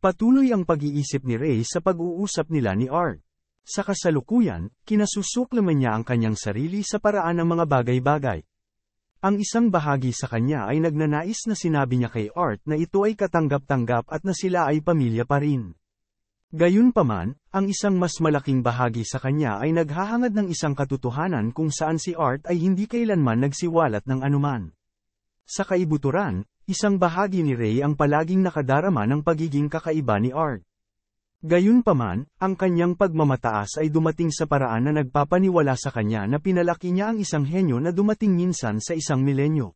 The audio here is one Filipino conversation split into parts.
Patuloy ang pag-iisip ni Ray sa pag-uusap nila ni Art. Sa kasalukuyan, kinasusuklaman niya ang kanyang sarili sa paraan ng mga bagay-bagay. Ang isang bahagi sa kanya ay nagnanais na sinabi niya kay Art na ito ay katanggap-tanggap at na sila ay pamilya pa rin. Gayunpaman, ang isang mas malaking bahagi sa kanya ay naghahangad ng isang katotohanan kung saan si Art ay hindi kailanman nagsiwalat ng anuman. Sa kaibuturan, Isang bahagi ni Ray ang palaging nakadarama ng pagiging kakaiba ni Art. Gayunpaman, ang kanyang pagmamataas ay dumating sa paraan na nagpapaniwala sa kanya na pinalaki niya ang isang henyo na dumating minsan sa isang milenyo.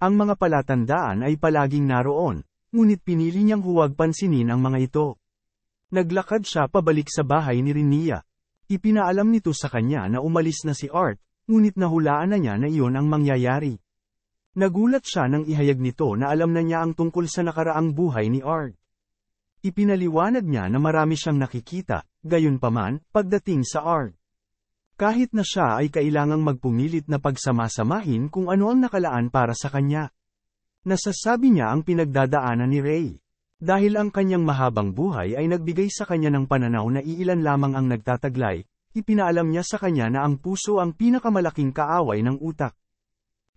Ang mga palatandaan ay palaging naroon, ngunit pinili niyang huwag pansinin ang mga ito. Naglakad siya pabalik sa bahay ni Rinia. Ipinaalam nito sa kanya na umalis na si Art, ngunit nahulaan na niya na iyon ang mangyayari. Nagulat siya nang ihayag nito na alam na niya ang tungkol sa nakaraang buhay ni Art. Ipinaliwanag niya na marami siyang nakikita, gayunpaman, pagdating sa Art. Kahit na siya ay kailangang magpumilit na pagsamasamahin kung ano ang nakalaan para sa kanya. Nasasabi niya ang pinagdadaanan ni Ray. Dahil ang kanyang mahabang buhay ay nagbigay sa kanya ng pananaw na iilan lamang ang nagtataglay, ipinaalam niya sa kanya na ang puso ang pinakamalaking kaaway ng utak.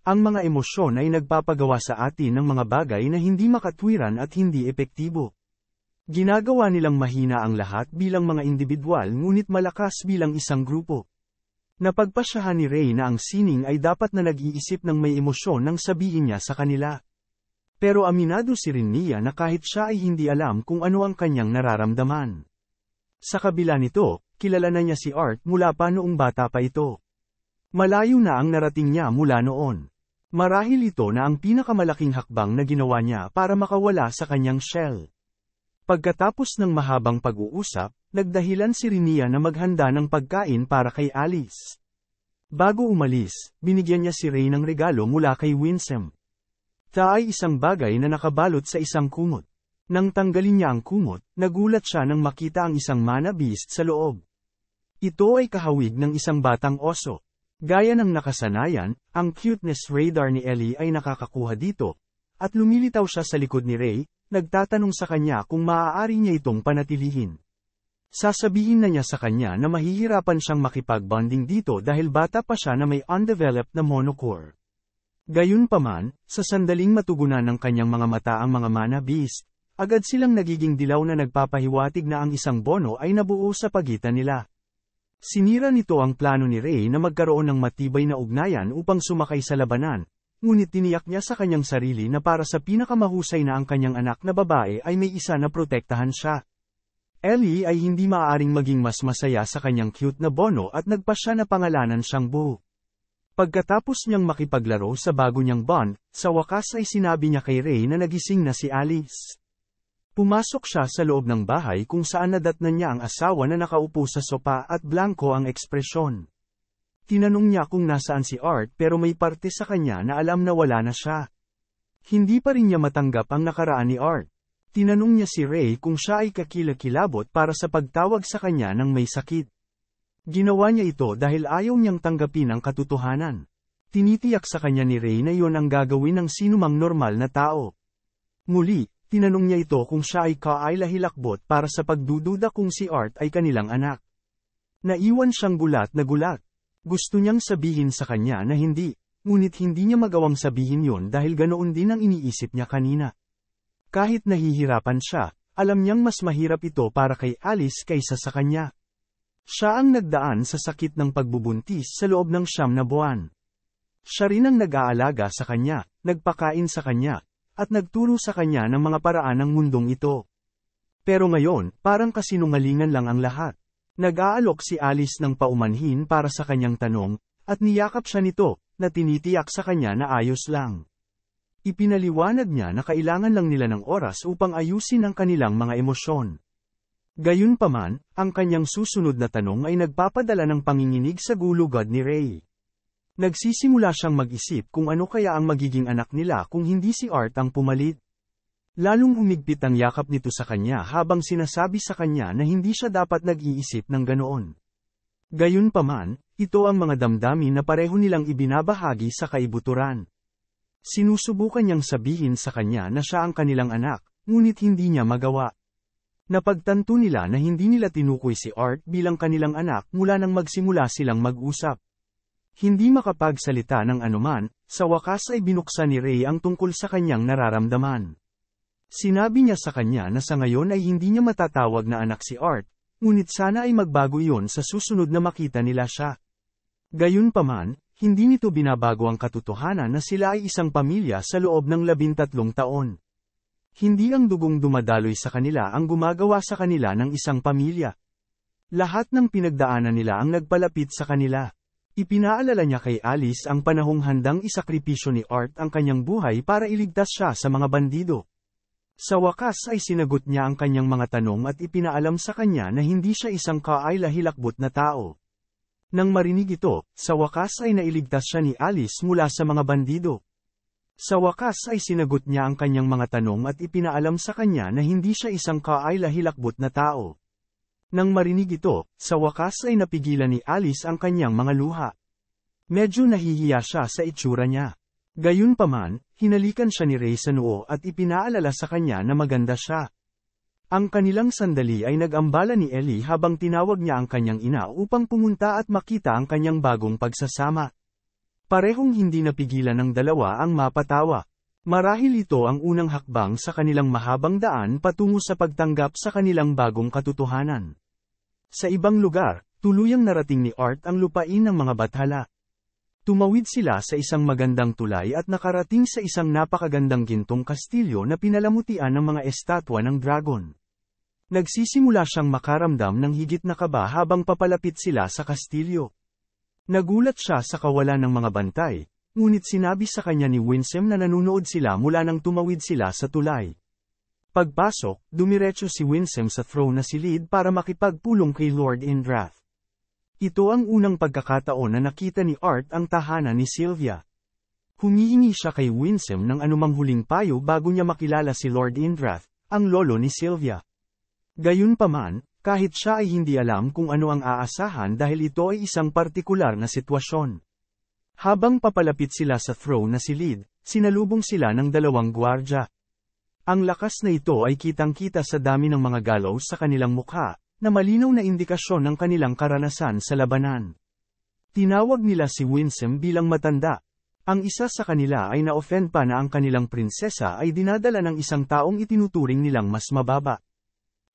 Ang mga emosyon ay nagpapagawa sa atin ng mga bagay na hindi makatwiran at hindi epektibo. Ginagawa nilang mahina ang lahat bilang mga individual ngunit malakas bilang isang grupo. Napagpasyahan ni Ray na ang sining ay dapat na nag-iisip ng may emosyon nang sabihin niya sa kanila. Pero aminado si rin na kahit siya ay hindi alam kung ano ang kanyang nararamdaman. Sa kabila nito, kilala na niya si Art mula pa noong bata pa ito. Malayo na ang narating niya mula noon. Marahil ito na ang pinakamalaking hakbang na ginawa niya para makawala sa kanyang shell. Pagkatapos ng mahabang pag-uusap, nagdahilan si Rinia na maghanda ng pagkain para kay Alice. Bago umalis, binigyan niya si Ray ng regalo mula kay Winsem. Ta ay isang bagay na nakabalot sa isang kumot. Nang tanggalin niya ang kumot, nagulat siya nang makita ang isang mana beast sa loob. Ito ay kahawig ng isang batang oso. Gaya ng nakasanayan, ang cuteness radar ni Ellie ay nakakakuha dito, at lumilitaw siya sa likod ni Ray, nagtatanong sa kanya kung maaari niya itong panatilihin. Sasabihin na niya sa kanya na mahihirapan siyang makipag-bonding dito dahil bata pa siya na may undeveloped na monocore. Gayunpaman, sa sandaling matugunan ng kanyang mga mata ang mga mana beast, agad silang nagiging dilaw na nagpapahiwatig na ang isang bono ay nabuo sa pagitan nila. Sinira nito ang plano ni Rey na magkaroon ng matibay na ugnayan upang sumakay sa labanan, ngunit tiniyak niya sa kanyang sarili na para sa pinakamahusay na ang kanyang anak na babae ay may isa na protektahan siya. Ellie ay hindi maaaring maging mas masaya sa kanyang cute na bono at nagpa siya na pangalanan siyang Boo. Pagkatapos niyang makipaglaro sa bago niyang bond, sa wakas ay sinabi niya kay Ray na nagising na si Alice. Pumasok siya sa loob ng bahay kung saan nadatnan niya ang asawa na nakaupo sa sopa at blanco ang ekspresyon. Tinanong niya kung nasaan si Art pero may parte sa kanya na alam na wala na siya. Hindi pa rin niya matanggap ang nakaraan ni Art. Tinanong niya si Ray kung siya ay kakilakilabot para sa pagtawag sa kanya ng may sakit. Ginawa niya ito dahil ayaw niyang tanggapin ang katotohanan. Tinitiyak sa kanya ni Ray na yon ang gagawin ng sinumang normal na tao. Muli, Tinanong niya ito kung siya ay kaay para sa pagdududa kung si Art ay kanilang anak. Naiwan siyang gulat na gulat. Gusto niyang sabihin sa kanya na hindi, ngunit hindi niya magawang sabihin yon dahil ganoon din ang iniisip niya kanina. Kahit nahihirapan siya, alam niyang mas mahirap ito para kay Alice kaysa sa kanya. Siya ang nagdaan sa sakit ng pagbubuntis sa loob ng siyam na buwan. Siya rin ang nag-aalaga sa kanya, nagpakain sa kanya, at nagturo sa kanya ng mga paraan ng mundong ito. Pero ngayon, parang kasinungalingan lang ang lahat. Nag-aalok si Alice ng paumanhin para sa kanyang tanong, at niyakap siya nito, na tinitiyak sa kanya na ayos lang. Ipinaliwanag niya na kailangan lang nila ng oras upang ayusin ang kanilang mga emosyon. Gayunpaman, ang kanyang susunod na tanong ay nagpapadala ng panginginig sa gulugod ni Ray. Nagsisimula siyang mag-isip kung ano kaya ang magiging anak nila kung hindi si Art ang pumalit. Lalong humigpit ang yakap nito sa kanya habang sinasabi sa kanya na hindi siya dapat nag-iisip ng ganoon. Gayunpaman, ito ang mga damdamin na pareho nilang ibinabahagi sa kaibuturan. Sinusubukan niyang sabihin sa kanya na siya ang kanilang anak, ngunit hindi niya magawa. Napagtanto nila na hindi nila tinukoy si Art bilang kanilang anak mula nang magsimula silang mag-usap. Hindi makapagsalita ng anuman, sa wakas ay binuksan ni Ray ang tungkol sa kanyang nararamdaman. Sinabi niya sa kanya na sa ngayon ay hindi niya matatawag na anak si Art, ngunit sana ay magbago iyon sa susunod na makita nila siya. Gayunpaman, hindi nito binabago ang katotohanan na sila ay isang pamilya sa loob ng labintatlong taon. Hindi ang dugong dumadaloy sa kanila ang gumagawa sa kanila ng isang pamilya. Lahat ng pinagdaanan nila ang nagpalapit sa kanila. Ipinaalala niya kay Alice ang panahong handang isakripisyo ni Art ang kanyang buhay para iligtas siya sa mga bandido. Sa wakas ay sinagot niya ang kanyang mga tanong at ipinaalam sa kanya na hindi siya isang kaaylahilakbot na tao. Nang marinig ito, sa wakas ay nailigtas siya ni Alice mula sa mga bandido. Sa wakas ay sinagot niya ang kanyang mga tanong at ipinaalam sa kanya na hindi siya isang kaaylahilakbot na tao. Nang marinig ito, sa wakas ay napigilan ni Alice ang kanyang mga luha. Medyo nahihiya siya sa itsura niya. Gayunpaman, hinalikan siya ni Ray sa noo at ipinaalala sa kanya na maganda siya. Ang kanilang sandali ay nagambala ni Ellie habang tinawag niya ang kanyang ina upang pumunta at makita ang kanyang bagong pagsasama. Parehong hindi napigilan ng dalawa ang mapatawa. Marahil ito ang unang hakbang sa kanilang mahabang daan patungo sa pagtanggap sa kanilang bagong katotohanan. Sa ibang lugar, tuluyang narating ni Art ang lupain ng mga bathala. Tumawid sila sa isang magandang tulay at nakarating sa isang napakagandang gintong kastilyo na pinalamutian ng mga estatwa ng dragon. Nagsisimula siyang makaramdam ng higit na kaba habang papalapit sila sa kastilyo. Nagulat siya sa kawalan ng mga bantay, Ngunit sinabi sa kanya ni Winsem na nanunood sila mula nang tumawid sila sa tulay. Pagpasok, dumiretso si Winsem sa throne na si silid para makipagpulong kay Lord Indrath. Ito ang unang pagkakataon na nakita ni Art ang tahanan ni Sylvia. Humihingi siya kay Winsem ng anumang huling payo bago niya makilala si Lord Indrath, ang lolo ni Sylvia. Gayunpaman, kahit siya ay hindi alam kung ano ang aasahan dahil ito ay isang partikular na sitwasyon. Habang papalapit sila sa throne na si silid, sinalubong sila ng dalawang gwardya. Ang lakas na ito ay kitang-kita sa dami ng mga gallows sa kanilang mukha, na malinaw na indikasyon ng kanilang karanasan sa labanan. Tinawag nila si Winsome bilang matanda. Ang isa sa kanila ay na-offend pa na ang kanilang prinsesa ay dinadala ng isang taong itinuturing nilang mas mababa.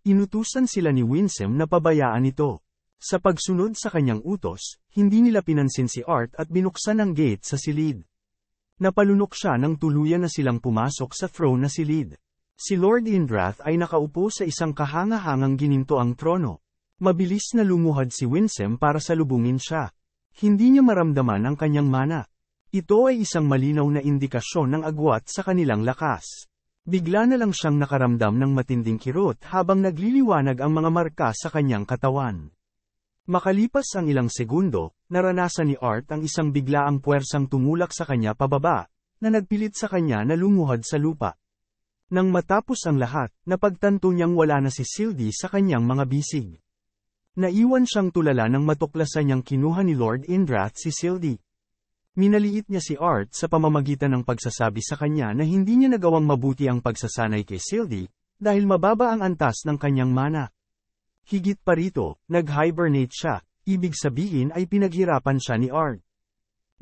Inutusan sila ni Winsome na pabayaan ito. Sa pagsunod sa kanyang utos, hindi nila pinansin si Art at binuksan ang gate sa silid. Napalunok siya nang tuluyan na silang pumasok sa throne na silid. Si Lord Indrath ay nakaupo sa isang kahangahangang ginintoang trono. Mabilis na lumuhad si Winsem para salubungin siya. Hindi niya maramdaman ang kanyang mana. Ito ay isang malinaw na indikasyon ng agwat sa kanilang lakas. Bigla na lang siyang nakaramdam ng matinding kirot habang nagliliwanag ang mga marka sa kanyang katawan. Makalipas ang ilang segundo, naranasan ni Art ang isang biglaang puwersang tumulak sa kanya pababa, na nagpilit sa kanya na lumuhad sa lupa. Nang matapos ang lahat, napagtanto niyang wala na si Sildi sa kanyang mga bisig. Naiwan siyang tulala nang matuklasan niyang kinuha ni Lord Indrath si Sildi. Minaliit niya si Art sa pamamagitan ng pagsasabi sa kanya na hindi niya nagawang mabuti ang pagsasanay kay Sildi, dahil mababa ang antas ng kanyang mana. Higit pa rito, nag-hibernate siya, ibig sabihin ay pinaghirapan siya ni Art.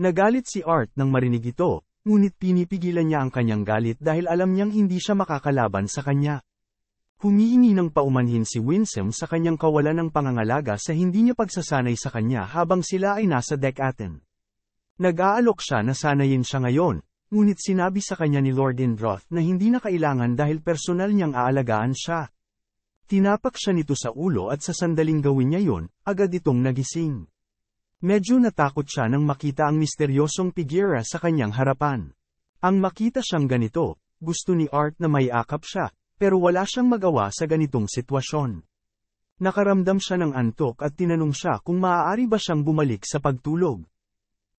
Nagalit si Art nang marinig ito, ngunit pinipigilan niya ang kanyang galit dahil alam niyang hindi siya makakalaban sa kanya. Humihingi ng paumanhin si Winsome sa kanyang kawalan ng pangangalaga sa hindi niya pagsasanay sa kanya habang sila ay nasa deck atin. Nag-aalok siya na sanayin siya ngayon, ngunit sinabi sa kanya ni Lord Indroth na hindi na kailangan dahil personal niyang aalagaan siya. Tinapak siya nito sa ulo at sa sandaling gawin niya yon, agad itong nagising. Medyo natakot siya nang makita ang misteryosong figura sa kanyang harapan. Ang makita siyang ganito, gusto ni Art na may akap siya, pero wala siyang magawa sa ganitong sitwasyon. Nakaramdam siya ng antok at tinanong siya kung maaari ba siyang bumalik sa pagtulog.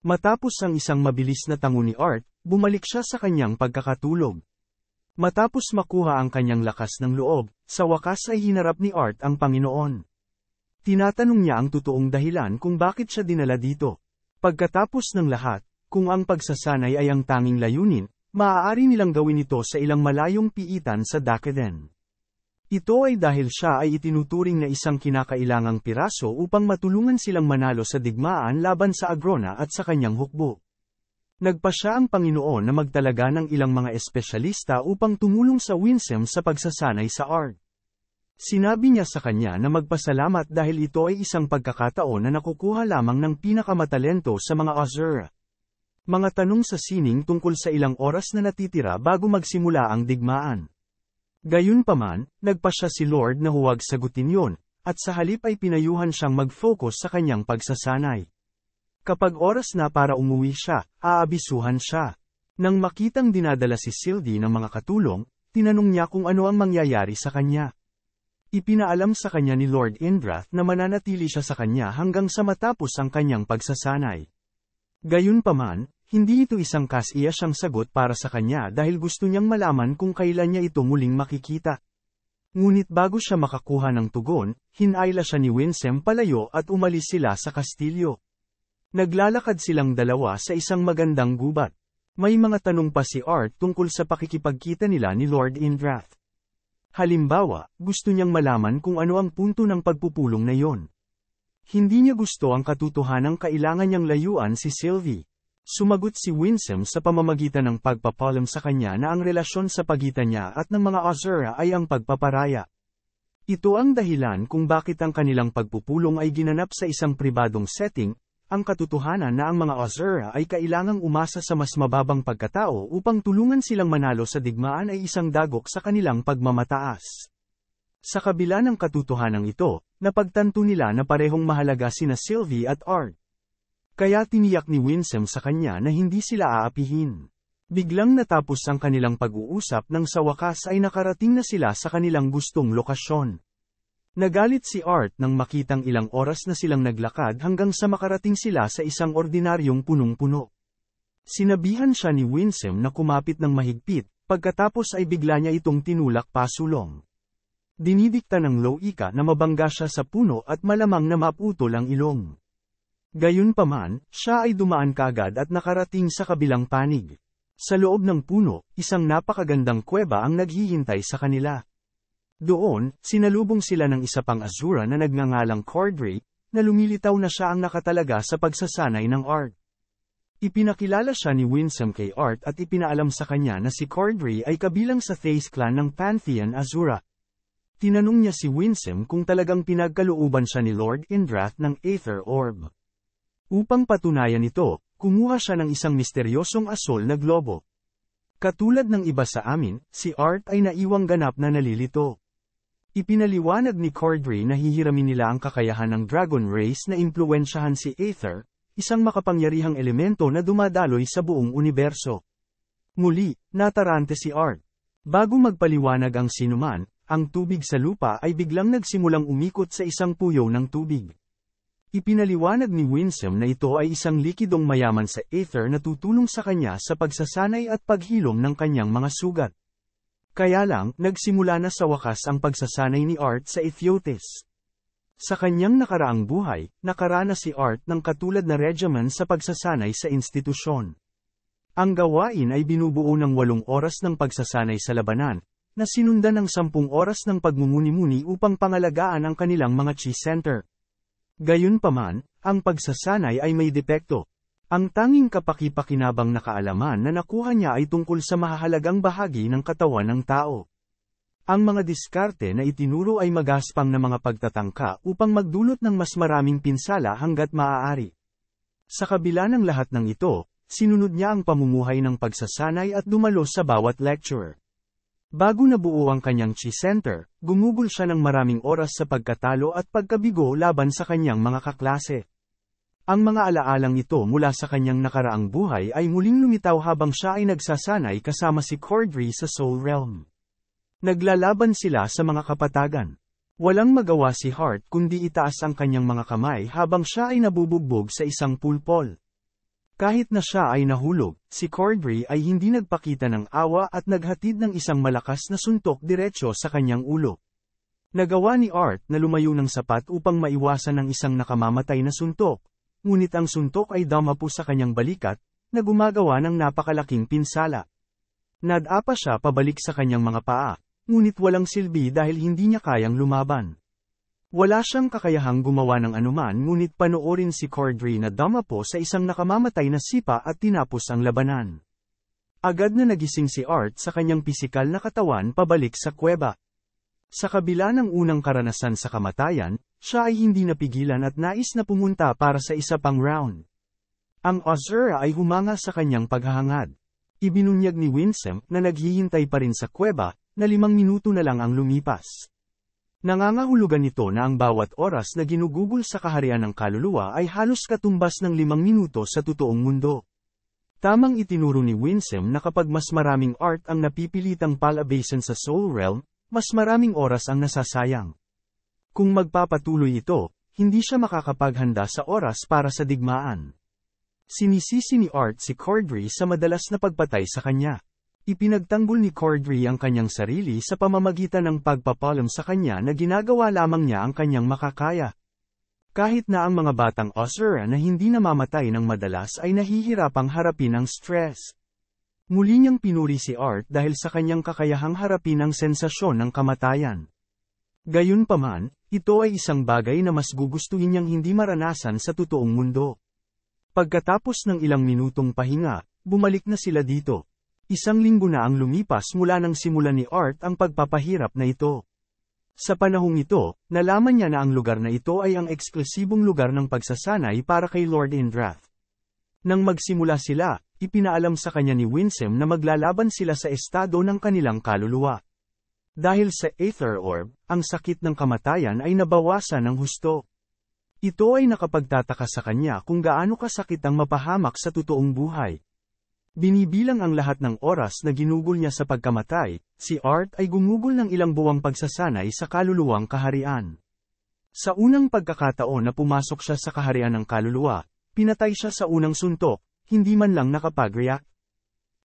Matapos ang isang mabilis na tango ni Art, bumalik siya sa kanyang pagkakatulog. Matapos makuha ang kanyang lakas ng loob, sa wakas ay hinarap ni Art ang Panginoon. Tinatanong niya ang totoong dahilan kung bakit siya dinala dito. Pagkatapos ng lahat, kung ang pagsasanay ay ang tanging layunin, maaari nilang gawin ito sa ilang malayong piitan sa Dakeden. Ito ay dahil siya ay itinuturing na isang kinakailangang piraso upang matulungan silang manalo sa digmaan laban sa Agrona at sa kanyang hukbo. Nagpasya ang Panginoon na magdalaga ng ilang mga espesyalista upang tumulong sa Winsem sa pagsasanay sa ARG. Sinabi niya sa kanya na magpasalamat dahil ito ay isang pagkakataon na nakukuha lamang ng pinakamatalento sa mga Azura. Mga tanong sa sining tungkol sa ilang oras na natitira bago magsimula ang digmaan. Gayunpaman, nagpasya si Lord na huwag sagutin yon, at sa halip ay pinayuhan siyang mag-focus sa kanyang pagsasanay. Kapag oras na para umuwi siya, aabisuhan siya. Nang makitang dinadala si Sildi ng mga katulong, tinanong niya kung ano ang mangyayari sa kanya. Ipinaalam sa kanya ni Lord Indrath na mananatili siya sa kanya hanggang sa matapos ang kanyang pagsasanay. Gayunpaman, hindi ito isang kasiya siyang sagot para sa kanya dahil gusto niyang malaman kung kailan niya ito muling makikita. Ngunit bago siya makakuha ng tugon, hinayla siya ni Winsem palayo at umalis sila sa kastilyo. Naglalakad silang dalawa sa isang magandang gubat. May mga tanong pa si Art tungkol sa pakikipagkita nila ni Lord Indrath. Halimbawa, gusto niyang malaman kung ano ang punto ng pagpupulong na yon. Hindi niya gusto ang katotohanang kailangan niyang layuan si Sylvie. Sumagot si Winsome sa pamamagitan ng pagpapalam sa kanya na ang relasyon sa pagitan niya at ng mga Azura ay ang pagpaparaya. Ito ang dahilan kung bakit ang kanilang pagpupulong ay ginanap sa isang pribadong setting ang katotohanan na ang mga Ozera ay kailangang umasa sa mas mababang pagkatao upang tulungan silang manalo sa digmaan ay isang dagok sa kanilang pagmamataas. Sa kabila ng katotohanang ito, napagtanto nila na parehong mahalaga sina Sylvie at Art. Kaya tiniyak ni Winsome sa kanya na hindi sila aapihin. Biglang natapos ang kanilang pag-uusap nang sa wakas ay nakarating na sila sa kanilang gustong lokasyon. Nagalit si Art nang makitang ilang oras na silang naglakad hanggang sa makarating sila sa isang ordinaryong punong-puno. Sinabihan siya ni Winsome na kumapit ng mahigpit, pagkatapos ay bigla niya itong tinulak pasulong. Dinidikta ng Loika na mabangga siya sa puno at malamang na maputol ang ilong. Gayunpaman, siya ay dumaan kaagad at nakarating sa kabilang panig. Sa loob ng puno, isang napakagandang kuweba ang naghihintay sa kanila. Doon, sinalubong sila ng isa pang Azura na nagngangalang Cordray, na lumilitaw na siya ang nakatalaga sa pagsasanay ng art. Ipinakilala siya ni Winsome kay Art at ipinaalam sa kanya na si Cordray ay kabilang sa Thais clan ng Pantheon Azura. Tinanong niya si Winsome kung talagang pinagkalooban siya ni Lord Indrath ng Aether Orb. Upang patunayan ito, kumuha siya ng isang misteryosong asol na globo. Katulad ng iba sa amin, si Art ay naiwang ganap na nalilito. Ipinaliwanag ni Cordray na hihiramin nila ang kakayahan ng Dragon Race na impluensyahan si Aether, isang makapangyarihang elemento na dumadaloy sa buong universo. Muli, natarante si Art. Bago magpaliwanag ang sinuman, ang tubig sa lupa ay biglang nagsimulang umikot sa isang puyo ng tubig. Ipinaliwanag ni Winsome na ito ay isang likidong mayaman sa Aether na tutulong sa kanya sa pagsasanay at paghilom ng kanyang mga sugat. Kaya lang, nagsimula na sa wakas ang pagsasanay ni Art sa Ethiotis. Sa kanyang nakaraang buhay, nakarana si Art ng katulad na regimen sa pagsasanay sa institusyon. Ang gawain ay binubuo ng walong oras ng pagsasanay sa labanan, na sinundan ng sampung oras ng pagmumuni-muni upang pangalagaan ang kanilang mga chi center. Gayunpaman, ang pagsasanay ay may depekto, ang tanging kapakipakinabang na kaalaman na nakuha niya ay tungkol sa mahahalagang bahagi ng katawan ng tao. Ang mga diskarte na itinuro ay magaspang na mga pagtatangka upang magdulot ng mas maraming pinsala hanggat maaari. Sa kabila ng lahat ng ito, sinunod niya ang pamumuhay ng pagsasanay at dumalo sa bawat lecture. Bago nabuo ang kanyang Chi Center, gumugol siya ng maraming oras sa pagkatalo at pagkabigo laban sa kanyang mga kaklase. Ang mga alaalang ito mula sa kanyang nakaraang buhay ay muling lumitaw habang siya ay nagsasanay kasama si Cordry sa Soul Realm. Naglalaban sila sa mga kapatagan. Walang magawa si Hart kundi itaas ang kanyang mga kamay habang siya ay nabubugbog sa isang pulpol. Kahit na siya ay nahulog, si Cordry ay hindi nagpakita ng awa at naghatid ng isang malakas na suntok diretsyo sa kanyang ulo. Nagawa ni Art na lumayo ng sapat upang maiwasan ang isang nakamamatay na suntok, ngunit ang suntok ay damapo sa kanyang balikat, na gumagawa ng napakalaking pinsala. Nadapa siya pabalik sa kanyang mga paa, ngunit walang silbi dahil hindi niya kayang lumaban. Wala siyang kakayahang gumawa ng anuman ngunit panoorin si Cordray na dama po sa isang nakamamatay na sipa at tinapos ang labanan. Agad na nagising si Art sa kanyang pisikal na katawan pabalik sa kuweba. Sa kabila ng unang karanasan sa kamatayan, siya ay hindi napigilan at nais na pumunta para sa isa pang round. Ang Azura ay humanga sa kanyang paghahangad. Ibinunyag ni Winsem na naghihintay pa rin sa kuweba, na limang minuto na lang ang lumipas. Nangangahulugan nito na ang bawat oras na ginugugol sa kaharian ng kaluluwa ay halos katumbas ng limang minuto sa totoong mundo. Tamang itinuro ni Winsem na kapag mas maraming art ang napipilitang palabasin sa soul realm, mas maraming oras ang nasasayang. Kung magpapatuloy ito, hindi siya makakapaghanda sa oras para sa digmaan. Sinisisi ni Art si Cordry sa madalas na pagpatay sa kanya. Ipinagtanggol ni Cordry ang kanyang sarili sa pamamagitan ng pagpapalam sa kanya na ginagawa lamang niya ang kanyang makakaya. Kahit na ang mga batang Osura na hindi namamatay ng madalas ay nahihirapang harapin ang stress. Muli niyang pinuri si Art dahil sa kanyang kakayahang harapin ang sensasyon ng kamatayan. Gayunpaman, ito ay isang bagay na mas gugustuhin niyang hindi maranasan sa totoong mundo. Pagkatapos ng ilang minutong pahinga, bumalik na sila dito. Isang linggo na ang lumipas mula nang simula ni Art ang pagpapahirap na ito. Sa panahong ito, nalaman niya na ang lugar na ito ay ang eksklusibong lugar ng pagsasanay para kay Lord Indrath. Nang magsimula sila, ipinaalam sa kanya ni Winsem na maglalaban sila sa estado ng kanilang kaluluwa. Dahil sa Aether Orb, ang sakit ng kamatayan ay nabawasan ng husto. Ito ay nakapagtataka sa kanya kung gaano kasakit ang mapahamak sa totoong buhay. Binibilang ang lahat ng oras na ginugol niya sa pagkamatay, si Art ay gumugol ng ilang buwang pagsasanay sa kaluluwang kaharian. Sa unang pagkakataon na pumasok siya sa kaharian ng kaluluwa, pinatay siya sa unang suntok, hindi man lang nakapag-react.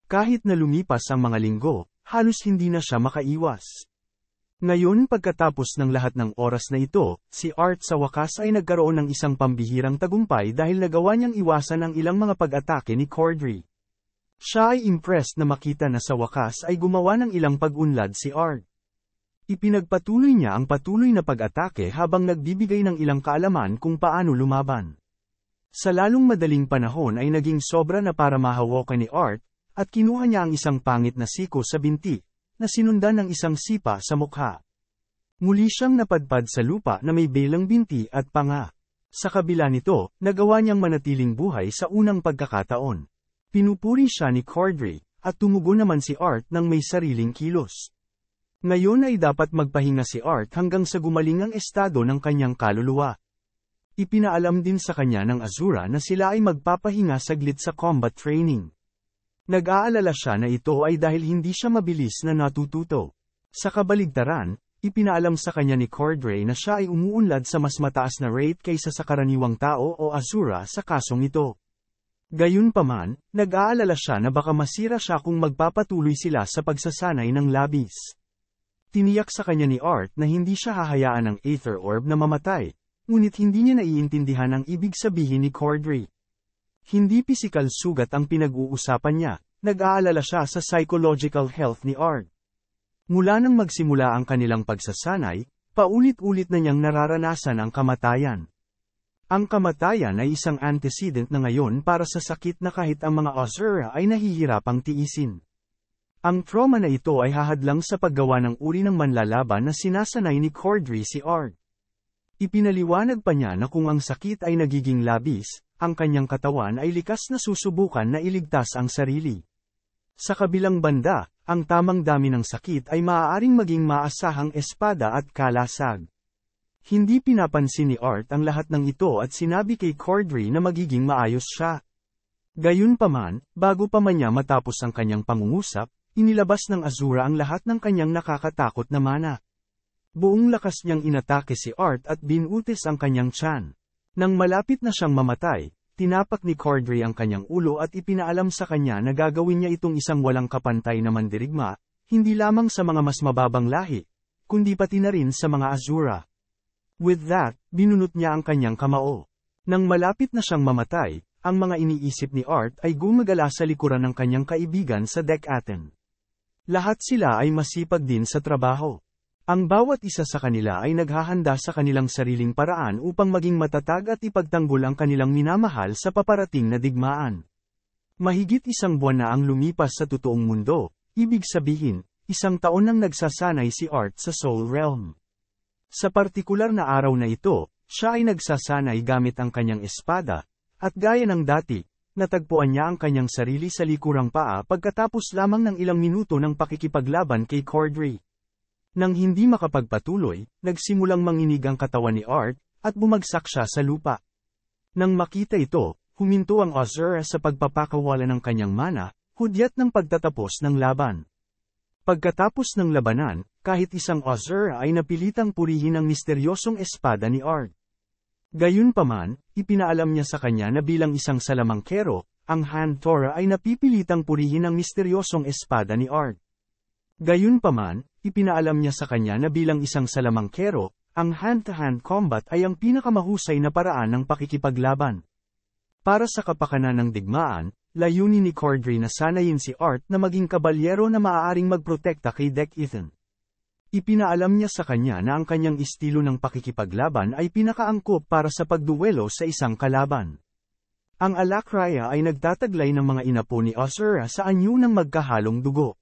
Kahit na lumipas ang mga linggo, halos hindi na siya makaiwas. Ngayon pagkatapos ng lahat ng oras na ito, si Art sa wakas ay nagkaroon ng isang pambihirang tagumpay dahil nagawa niyang iwasan ang ilang mga pag-atake ni Cordry. Siya ay impressed na makita na sa wakas ay gumawa ng ilang pag-unlad si Art. Ipinagpatuloy niya ang patuloy na pag-atake habang nagbibigay ng ilang kaalaman kung paano lumaban. Sa lalong madaling panahon ay naging sobra na para mahawakan ni Art, at kinuha niya ang isang pangit na siko sa binti, na sinundan ng isang sipa sa mukha. Muli siyang napadpad sa lupa na may bilang binti at panga. Sa kabila nito, nagawa niyang manatiling buhay sa unang pagkakataon. Pinupuri siya ni Cordry, at tumugo naman si Art ng may sariling kilos. Ngayon ay dapat magpahinga si Art hanggang sa gumaling ang estado ng kanyang kaluluwa. Ipinaalam din sa kanya ng Azura na sila ay magpapahinga saglit sa combat training. Nag-aalala siya na ito ay dahil hindi siya mabilis na natututo. Sa kabaligtaran, ipinalam sa kanya ni Cordray na siya ay umuunlad sa mas mataas na rate kaysa sa karaniwang tao o asura sa kasong ito. Gayunpaman, nag-aalala siya na baka masira siya kung magpapatuloy sila sa pagsasanay ng labis. Tiniyak sa kanya ni Art na hindi siya hahayaan ng Aether Orb na mamatay, ngunit hindi niya naiintindihan ang ibig sabihin ni Cordray. Hindi pisikal sugat ang pinag-uusapan niya, nag-aalala siya sa psychological health ni Art. Mula nang magsimula ang kanilang pagsasanay, paulit-ulit na niyang nararanasan ang kamatayan. Ang kamatayan ay isang antecedent na ngayon para sa sakit na kahit ang mga Osura ay nahihirapang tiisin. Ang trauma na ito ay hahadlang sa paggawa ng uri ng manlalaban na sinasanay ni Cordry si Art. Ipinaliwanag pa niya na kung ang sakit ay nagiging labis, ang kanyang katawan ay likas na susubukan na iligtas ang sarili. Sa kabilang banda, ang tamang dami ng sakit ay maaaring maging maasahang espada at kalasag. Hindi pinapansin ni Art ang lahat ng ito at sinabi kay Cordry na magiging maayos siya. Gayunpaman, bago pa man niya matapos ang kanyang pangungusap, inilabas ng Azura ang lahat ng kanyang nakakatakot na mana. Buong lakas niyang inatake si Art at binutis ang kanyang chan. Nang malapit na siyang mamatay, tinapak ni Cordray ang kanyang ulo at ipinaalam sa kanya na gagawin niya itong isang walang kapantay na mandirigma, hindi lamang sa mga mas mababang lahi, kundi pati na rin sa mga Azura. With that, binunot niya ang kanyang kamao. Nang malapit na siyang mamatay, ang mga iniisip ni Art ay gumagala sa likuran ng kanyang kaibigan sa deck atin. Lahat sila ay masipag din sa trabaho. Ang bawat isa sa kanila ay naghahanda sa kanilang sariling paraan upang maging matatag at ipagtanggol ang kanilang minamahal sa paparating na digmaan. Mahigit isang buwan na ang lumipas sa totoong mundo, ibig sabihin, isang taon nang nagsasanay si Art sa Soul Realm. Sa partikular na araw na ito, siya ay nagsasanay gamit ang kanyang espada, at gaya ng dati, natagpuan niya ang kanyang sarili sa likurang paa pagkatapos lamang ng ilang minuto ng pakikipaglaban kay Cordry. Nang hindi makapagpatuloy, nagsimulang manginig ang katawan ni Art, at bumagsak siya sa lupa. Nang makita ito, huminto ang Azura sa pagpapakawala ng kanyang mana, hudyat ng pagtatapos ng laban. Pagkatapos ng labanan, kahit isang Azura ay napilitang purihin ang misteryosong espada ni Art. Gayunpaman, ipinaalam niya sa kanya na bilang isang salamangkero, ang Han Thora ay napipilitang purihin ang misteryosong espada ni Art. Gayunpaman, ipinaalam niya sa kanya na bilang isang salamangkero, ang hand-to-hand -hand combat ay ang pinakamahusay na paraan ng pakikipaglaban. Para sa kapakanan ng digmaan, layunin ni Cordry na sanayin si Art na maging kabalyero na maaaring magprotekta kay Deck Ethan. Ipinaalam niya sa kanya na ang kanyang estilo ng pakikipaglaban ay pinakaangkop para sa pagduwelo sa isang kalaban. Ang Alakraya ay nagtataglay ng mga inapo ni Osura sa anyo ng magkahalong dugo.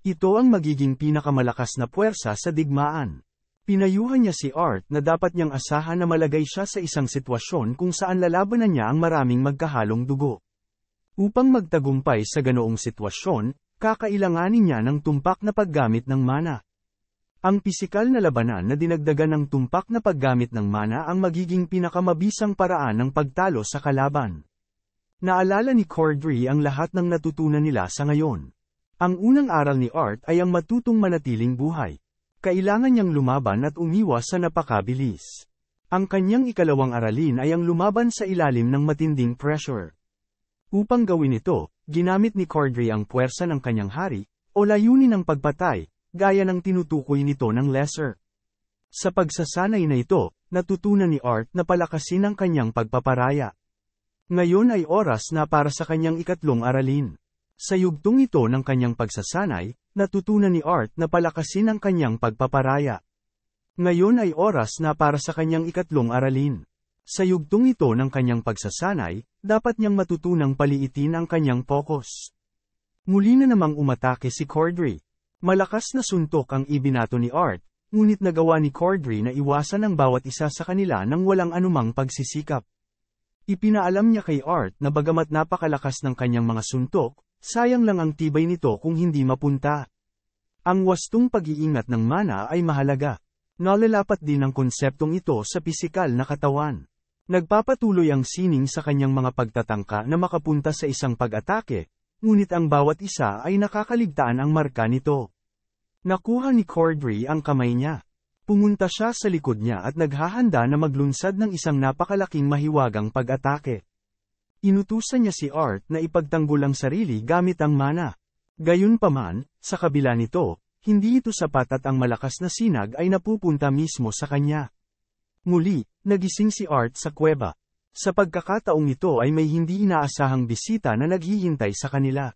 Ito ang magiging pinakamalakas na puwersa sa digmaan. Pinayuhan niya si Art na dapat niyang asahan na malagay siya sa isang sitwasyon kung saan lalabanan niya ang maraming magkahalong dugo. Upang magtagumpay sa ganoong sitwasyon, kakailanganin niya ng tumpak na paggamit ng mana. Ang pisikal na labanan na dinagdagan ng tumpak na paggamit ng mana ang magiging pinakamabisang paraan ng pagtalo sa kalaban. Naalala ni Cordry ang lahat ng natutunan nila sa ngayon. Ang unang aral ni Art ay ang matutong manatiling buhay. Kailangan niyang lumaban at umiwas sa napakabilis. Ang kanyang ikalawang aralin ay ang lumaban sa ilalim ng matinding pressure. Upang gawin ito, ginamit ni Cordray ang puwersa ng kanyang hari, o layunin ng pagpatay, gaya ng tinutukoy nito ng lesser. Sa pagsasanay na ito, natutunan ni Art na palakasin ang kanyang pagpaparaya. Ngayon ay oras na para sa kanyang ikatlong aralin. Sa yugtong ito ng kanyang pagsasanay, natutunan ni Art na palakasin ang kanyang pagpaparaya. Ngayon ay oras na para sa kanyang ikatlong aralin. Sa yugtong ito ng kanyang pagsasanay, dapat niyang matutunang paliitin ang kanyang pokus. Muli na namang umatake si Cordry. Malakas na suntok ang ibinato ni Art, ngunit nagawa ni Cordry na iwasan ang bawat isa sa kanila nang walang anumang pagsisikap. Ipinaalam niya kay Art na bagamat napakalakas ng kanyang mga suntok, Sayang lang ang tibay nito kung hindi mapunta. Ang wastong pag-iingat ng mana ay mahalaga. Nalalapat din ang konseptong ito sa pisikal na katawan. Nagpapatuloy ang sining sa kanyang mga pagtatangka na makapunta sa isang pag-atake, ngunit ang bawat isa ay nakakaligtaan ang marka nito. Nakuha ni Cordry ang kamay niya. Pumunta siya sa likod niya at naghahanda na maglunsad ng isang napakalaking mahiwagang pag-atake. Inutusan niya si Art na ipagtanggol ang sarili gamit ang mana. Gayunpaman, sa kabila nito, hindi ito sapat at ang malakas na sinag ay napupunta mismo sa kanya. Muli, nagising si Art sa kuweba. Sa pagkakataong ito ay may hindi inaasahang bisita na naghihintay sa kanila.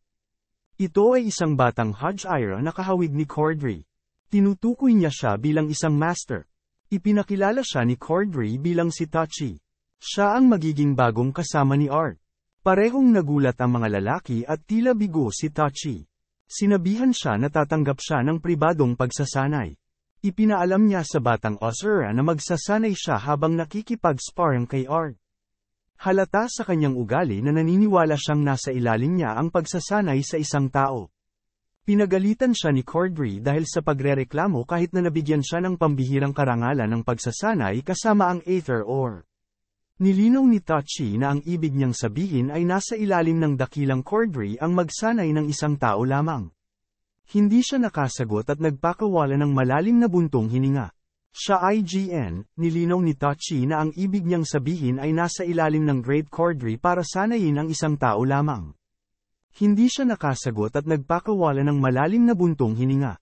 Ito ay isang batang Hodge Ira na kahawig ni Cordry. Tinutukoy niya siya bilang isang master. Ipinakilala siya ni Cordry bilang si Tachi. Siya ang magiging bagong kasama ni Art. Parehong nagulat ang mga lalaki at tila bigo si Tachi. Sinabihan siya na tatanggap siya ng pribadong pagsasanay. Ipinaalam niya sa batang Osura na magsasanay siya habang nakikipag-sparring kay Art. Halata sa kanyang ugali na naniniwala siyang nasa ilalim niya ang pagsasanay sa isang tao. Pinagalitan siya ni Cordry dahil sa pagrereklamo kahit na nabigyan siya ng pambihirang karangalan ng pagsasanay kasama ang Aether Ore. Nilinaw ni Tachi na ang ibig niyang sabihin ay nasa ilalim ng dakilang cordry ang magsanay ng isang tao lamang. Hindi siya nakasagot at nagpakawala ng malalim na buntong hininga. Siya IGN, nilinaw ni Tachi na ang ibig niyang sabihin ay nasa ilalim ng Great Cordry para sanayin ang isang tao lamang. Hindi siya nakasagot at nagpakawala ng malalim na buntong hininga.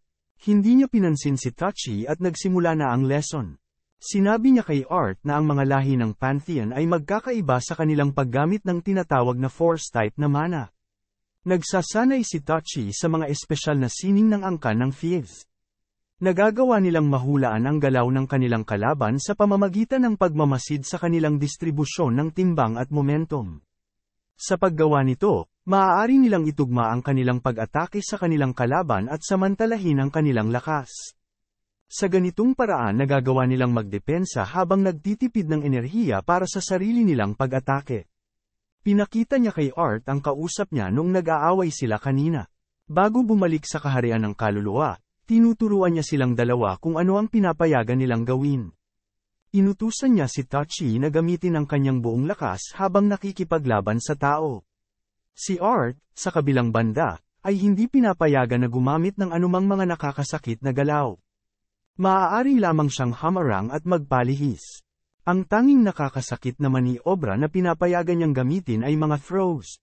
Hindi niya pinansin si Tachi at nagsimula na ang lesson. Sinabi niya kay Art na ang mga lahi ng Pantheon ay magkakaiba sa kanilang paggamit ng tinatawag na Force type na mana. Nagsasanay si Tachi sa mga espesyal na sining ng angkan ng Thieves. Nagagawa nilang mahulaan ang galaw ng kanilang kalaban sa pamamagitan ng pagmamasid sa kanilang distribusyon ng timbang at momentum. Sa paggawa nito, maaari nilang itugma ang kanilang pag-atake sa kanilang kalaban at samantalahin ang kanilang lakas. Sa ganitong paraan nagagawa nilang magdepensa habang nagtitipid ng enerhiya para sa sarili nilang pag-atake. Pinakita niya kay Art ang kausap niya nung nag-aaway sila kanina. Bago bumalik sa kaharian ng kaluluwa, tinuturuan niya silang dalawa kung ano ang pinapayagan nilang gawin. Inutusan niya si Tachi na gamitin ang kanyang buong lakas habang nakikipaglaban sa tao. Si Art, sa kabilang banda, ay hindi pinapayagan na gumamit ng anumang mga nakakasakit na galaw. Maaari lamang siyang hamarang at magpalihis. Ang tanging nakakasakit naman ni Obra na pinapayagan niyang gamitin ay mga throws.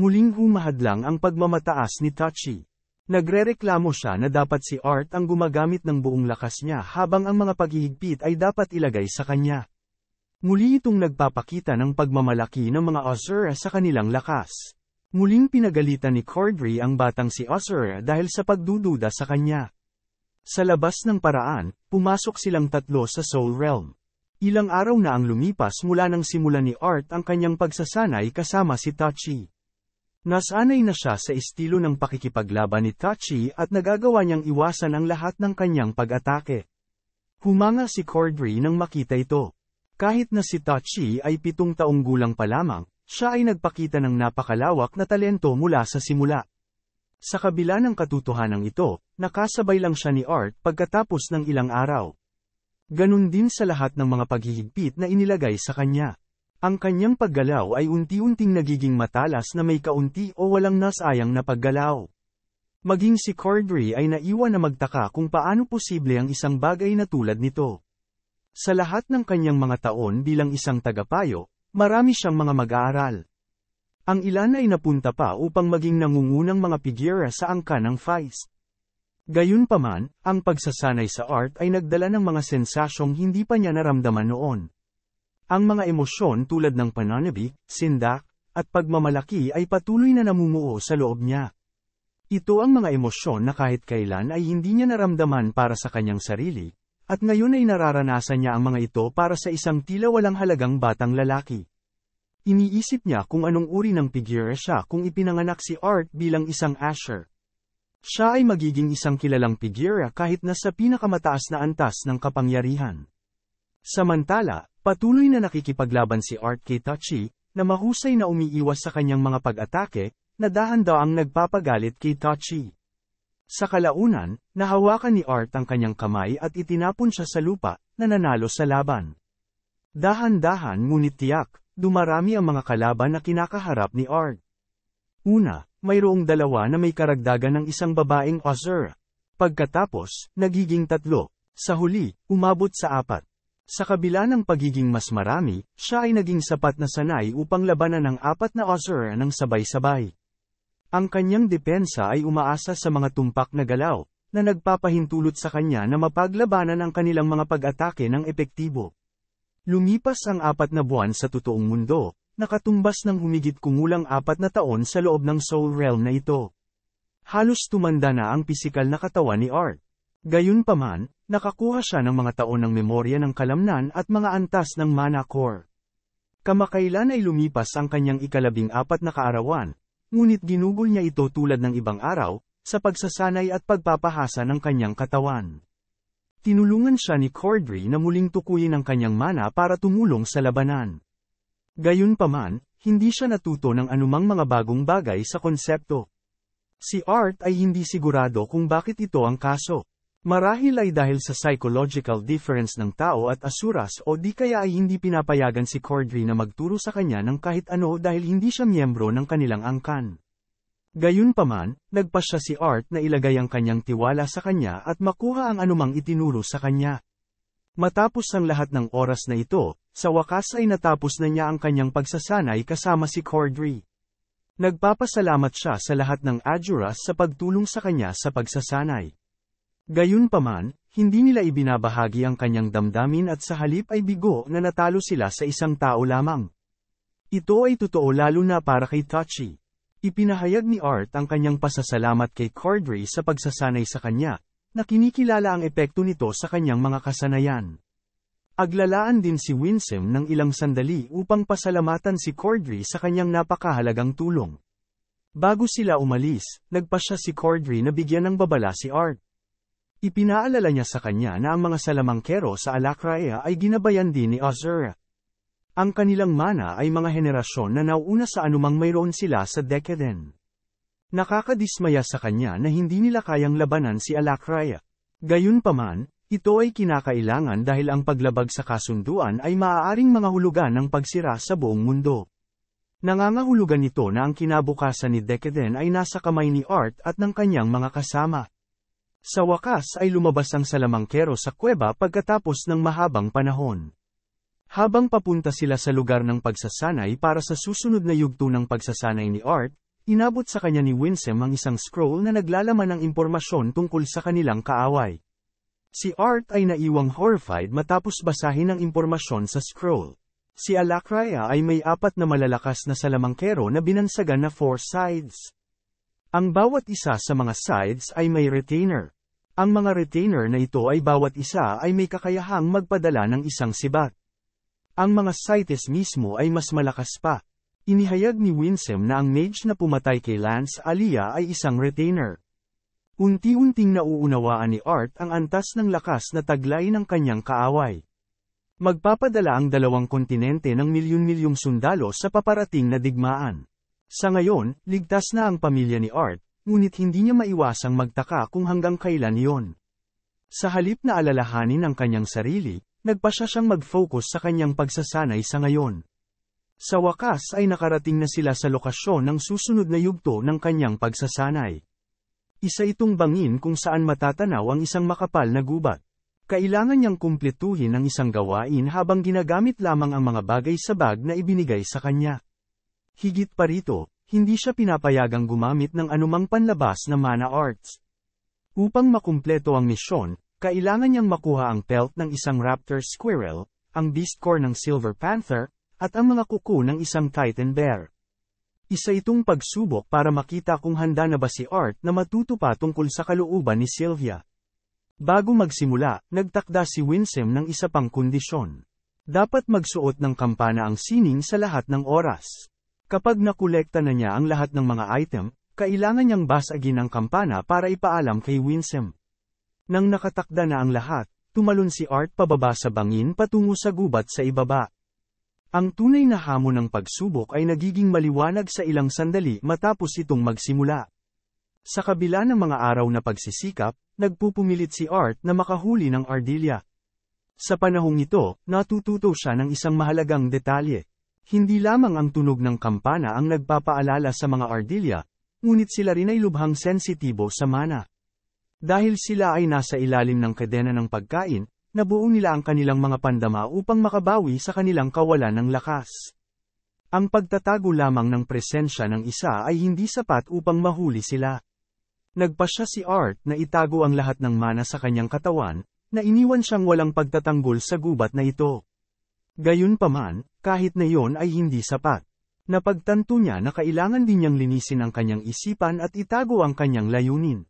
Muling humahadlang ang pagmamataas ni Tachi. Nagrereklamo siya na dapat si Art ang gumagamit ng buong lakas niya habang ang mga paghihigpit ay dapat ilagay sa kanya. Muli itong nagpapakita ng pagmamalaki ng mga Osura sa kanilang lakas. Muling pinagalitan ni Cordry ang batang si Osura dahil sa pagdududa sa kanya. Sa labas ng paraan, pumasok silang tatlo sa Soul Realm. Ilang araw na ang lumipas mula nang simula ni Art ang kanyang pagsasanay kasama si Tachi. Nasanay na siya sa estilo ng pakikipaglaban ni Tachi at nagagawa niyang iwasan ang lahat ng kanyang pag-atake. Humanga si Cordry nang makita ito. Kahit na si Tachi ay pitong taong gulang pa lamang, siya ay nagpakita ng napakalawak na talento mula sa simula. Sa kabila ng katotohanang ito, nakasabay lang siya ni Art pagkatapos ng ilang araw. Ganun din sa lahat ng mga paghihigpit na inilagay sa kanya. Ang kanyang paggalaw ay unti-unting nagiging matalas na may kaunti o walang nasayang na paggalaw. Maging si Cordry ay naiwan na magtaka kung paano posible ang isang bagay na tulad nito. Sa lahat ng kanyang mga taon bilang isang tagapayo, marami siyang mga mag-aaral. Ang ilan ay napunta pa upang maging nangungunang mga pigyera sa angka ng Feist. Gayunpaman, ang pagsasanay sa art ay nagdala ng mga sensasyong hindi pa niya naramdaman noon. Ang mga emosyon tulad ng pananabik, sindak, at pagmamalaki ay patuloy na namumuo sa loob niya. Ito ang mga emosyon na kahit kailan ay hindi niya naramdaman para sa kanyang sarili, at ngayon ay nararanasan niya ang mga ito para sa isang tila walang halagang batang lalaki. Iniisip niya kung anong uri ng figure siya kung ipinanganak si Art bilang isang Asher. Siya ay magiging isang kilalang figura kahit na sa pinakamataas na antas ng kapangyarihan. Samantala, patuloy na nakikipaglaban si Art kay Tachi, na mahusay na umiiwas sa kanyang mga pag-atake, na dahan ang nagpapagalit kay Tachi. Sa kalaunan, nahawakan ni Art ang kanyang kamay at itinapon siya sa lupa, na nanalo sa laban. Dahan-dahan ngunit tiyak, dumarami ang mga kalaban na kinakaharap ni Art. Una, mayroong dalawa na may karagdagan ng isang babaeng Azur. Pagkatapos, nagiging tatlo. Sa huli, umabot sa apat. Sa kabila ng pagiging mas marami, siya ay naging sapat na sanay upang labanan ng apat na Azur ng sabay-sabay. Ang kanyang depensa ay umaasa sa mga tumpak na galaw, na nagpapahintulot sa kanya na mapaglabanan ang kanilang mga pag-atake ng epektibo. Lumipas ang apat na buwan sa totoong mundo, nakatumbas ng humigit kumulang apat na taon sa loob ng soul realm na ito. Halos tumanda na ang pisikal na katawan ni Art. Gayunpaman, nakakuha siya ng mga taon ng memorya ng kalamnan at mga antas ng mana core. Kamakailan ay lumipas ang kanyang ikalabing apat na kaarawan, ngunit ginugol niya ito tulad ng ibang araw, sa pagsasanay at pagpapahasa ng kanyang katawan. Tinulungan siya ni Cordry na muling tukuyin ang kanyang mana para tumulong sa labanan. Gayunpaman, hindi siya natuto ng anumang mga bagong bagay sa konsepto. Si Art ay hindi sigurado kung bakit ito ang kaso. Marahil ay dahil sa psychological difference ng tao at asuras o di kaya ay hindi pinapayagan si Cordry na magturo sa kanya ng kahit ano dahil hindi siya miyembro ng kanilang angkan. Gayunpaman, nagpasya si Art na ilagay ang kanyang tiwala sa kanya at makuha ang anumang itinuro sa kanya. Matapos ang lahat ng oras na ito, sa wakas ay natapos na niya ang kanyang pagsasanay kasama si Cordry. Nagpapasalamat siya sa lahat ng Ajuras sa pagtulong sa kanya sa pagsasanay. Gayunpaman, hindi nila ibinabahagi ang kanyang damdamin at sa halip ay bigo na natalo sila sa isang tao lamang. Ito ay totoo lalo na para kay Tachi. Ipinahayag ni Art ang kanyang pasasalamat kay Cordray sa pagsasanay sa kanya, na kinikilala ang epekto nito sa kanyang mga kasanayan. Aglalaan din si Winsem ng ilang sandali upang pasalamatan si Cordray sa kanyang napakahalagang tulong. Bago sila umalis, nagpa nagpasya si Cordray na bigyan ng babala si Art. Ipinaalala niya sa kanya na ang mga salamangkero sa Alacraea ay ginabayan din ni Azura. Ang kanilang mana ay mga henerasyon na nauna sa anumang mayroon sila sa Decaden. Nakakadismaya sa kanya na hindi nila kayang labanan si Alakraya. Gayunpaman, ito ay kinakailangan dahil ang paglabag sa kasunduan ay maaaring mga hulugan ng pagsira sa buong mundo. Nangangahulugan ito na ang kinabukasan ni Decaden ay nasa kamay ni Art at ng kanyang mga kasama. Sa wakas ay lumabas ang salamangkero sa kuweba pagkatapos ng mahabang panahon. Habang papunta sila sa lugar ng pagsasanay para sa susunod na yugto ng pagsasanay ni Art, inabot sa kanya ni Winsem ang isang scroll na naglalaman ng impormasyon tungkol sa kanilang kaaway. Si Art ay naiwang horrified matapos basahin ang impormasyon sa scroll. Si Alakraya ay may apat na malalakas na salamangkero na binansagan na four sides. Ang bawat isa sa mga sides ay may retainer. Ang mga retainer na ito ay bawat isa ay may kakayahang magpadala ng isang sibat. Ang mga CITES mismo ay mas malakas pa. Inihayag ni Winsem na ang mage na pumatay kay Lance Alia ay isang retainer. Unti-unting nauunawaan ni Art ang antas ng lakas na taglay ng kanyang kaaway. Magpapadala ang dalawang kontinente ng milyon-milyong sundalo sa paparating na digmaan. Sa ngayon, ligtas na ang pamilya ni Art, ngunit hindi niya maiwasang magtaka kung hanggang kailan yon. Sa halip na alalahanin ang kanyang sarili, nagpasya siyang mag-focus sa kanyang pagsasanay sa ngayon. Sa wakas ay nakarating na sila sa lokasyon ng susunod na yugto ng kanyang pagsasanay. Isa itong bangin kung saan matatanaw ang isang makapal na gubat. Kailangan niyang kumpletuhin ang isang gawain habang ginagamit lamang ang mga bagay sa bag na ibinigay sa kanya. Higit pa rito, hindi siya pinapayagang gumamit ng anumang panlabas na mana arts. Upang makumpleto ang misyon, kailangan niyang makuha ang pelt ng isang raptor squirrel, ang beast core ng silver panther, at ang mga kuko ng isang titan bear. Isa itong pagsubok para makita kung handa na ba si Art na matuto pa tungkol sa kalooban ni Sylvia. Bago magsimula, nagtakda si Winsem ng isa pang kondisyon. Dapat magsuot ng kampana ang sining sa lahat ng oras. Kapag nakolekta na niya ang lahat ng mga item, kailangan niyang basagin ang kampana para ipaalam kay Winsem. Nang nakatakda na ang lahat, tumalon si Art pababa sa bangin patungo sa gubat sa ibaba. Ang tunay na hamon ng pagsubok ay nagiging maliwanag sa ilang sandali matapos itong magsimula. Sa kabila ng mga araw na pagsisikap, nagpupumilit si Art na makahuli ng ardilya. Sa panahong ito, natututo siya ng isang mahalagang detalye. Hindi lamang ang tunog ng kampana ang nagpapaalala sa mga ardilya, ngunit sila rin ay lubhang sensitibo sa mana. Dahil sila ay nasa ilalim ng kadena ng pagkain, nabuo nila ang kanilang mga pandama upang makabawi sa kanilang kawalan ng lakas. Ang pagtatago lamang ng presensya ng isa ay hindi sapat upang mahuli sila. Nagpa siya si Art na itago ang lahat ng mana sa kanyang katawan, na iniwan siyang walang pagtatanggol sa gubat na ito. Gayunpaman, kahit na iyon ay hindi sapat. Napagtanto niya na kailangan din niyang linisin ang kanyang isipan at itago ang kanyang layunin.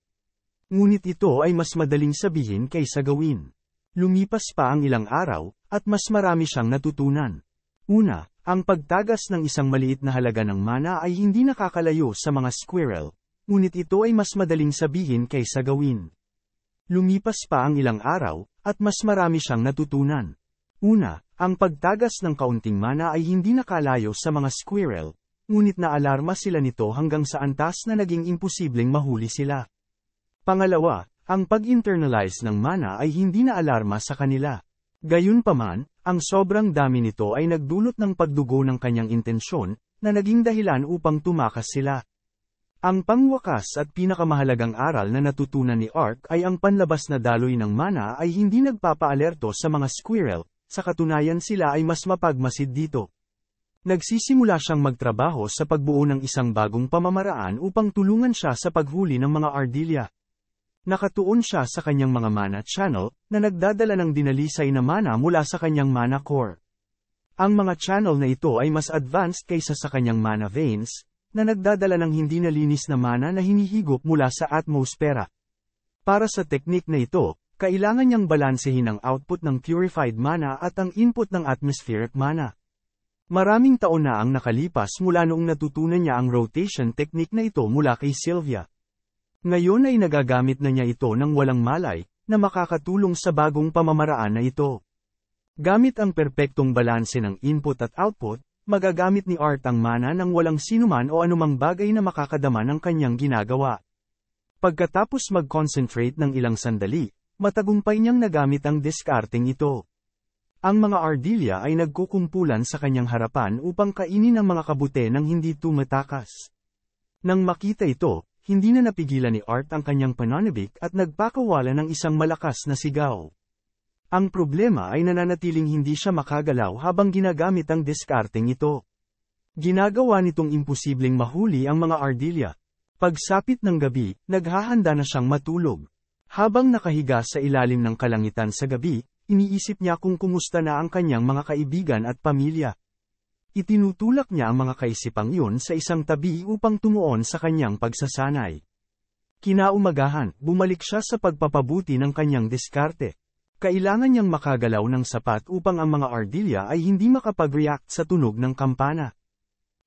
Ngunit ito ay mas madaling sabihin kaysa gawin. Lumipas pa ang ilang araw, at mas marami siyang natutunan. Una, ang pagtagas ng isang maliit na halaga ng mana ay hindi nakakalayo sa mga squirrel, ngunit ito ay mas madaling sabihin kaysa gawin. Lumipas pa ang ilang araw, at mas marami siyang natutunan. Una, ang pagtagas ng kaunting mana ay hindi nakalayo sa mga squirrel, ngunit naalarma sila nito hanggang sa antas na naging imposibleng mahuli sila. Pangalawa, ang pag-internalize ng mana ay hindi na alarma sa kanila. Gayunpaman, ang sobrang dami nito ay nagdulot ng pagdugo ng kanyang intensyon, na naging dahilan upang tumakas sila. Ang pangwakas at pinakamahalagang aral na natutunan ni Ark ay ang panlabas na daloy ng mana ay hindi nagpapaalerto sa mga squirrel, sa katunayan sila ay mas mapagmasid dito. Nagsisimula siyang magtrabaho sa pagbuo ng isang bagong pamamaraan upang tulungan siya sa paghuli ng mga ardilya. Nakatuon siya sa kanyang mga mana channel, na nagdadala ng dinalisay na mana mula sa kanyang mana core. Ang mga channel na ito ay mas advanced kaysa sa kanyang mana veins, na nagdadala ng hindi nalinis na mana na hinihigop mula sa atmosphere. Para sa teknik na ito, kailangan niyang balansehin ang output ng purified mana at ang input ng atmospheric mana. Maraming taon na ang nakalipas mula noong natutunan niya ang rotation technique na ito mula kay Sylvia. Ngayon ay nagagamit na niya ito ng walang malay, na makakatulong sa bagong pamamaraan na ito. Gamit ang perpektong balanse ng input at output, magagamit ni Art ang mana ng walang sinuman o anumang bagay na makakadama ng kanyang ginagawa. Pagkatapos mag-concentrate ng ilang sandali, matagumpay niyang nagamit ang diskarting ito. Ang mga ardilya ay nagkukumpulan sa kanyang harapan upang kainin ang mga kabute ng hindi tumatakas. Nang makita ito, hindi na napigilan ni Art ang kanyang pananabik at nagpakawala ng isang malakas na sigaw. Ang problema ay nananatiling hindi siya makagalaw habang ginagamit ang diskarteng ito. Ginagawa nitong imposibleng mahuli ang mga ardilya. Pagsapit ng gabi, naghahanda na siyang matulog. Habang nakahiga sa ilalim ng kalangitan sa gabi, iniisip niya kung kumusta na ang kanyang mga kaibigan at pamilya. Itinutulak niya ang mga kaisipang iyon sa isang tabi upang tumuon sa kanyang pagsasanay. Kinaumagahan, bumalik siya sa pagpapabuti ng kanyang diskarte. Kailangan niyang makagalaw ng sapat upang ang mga ardilya ay hindi makapag-react sa tunog ng kampana.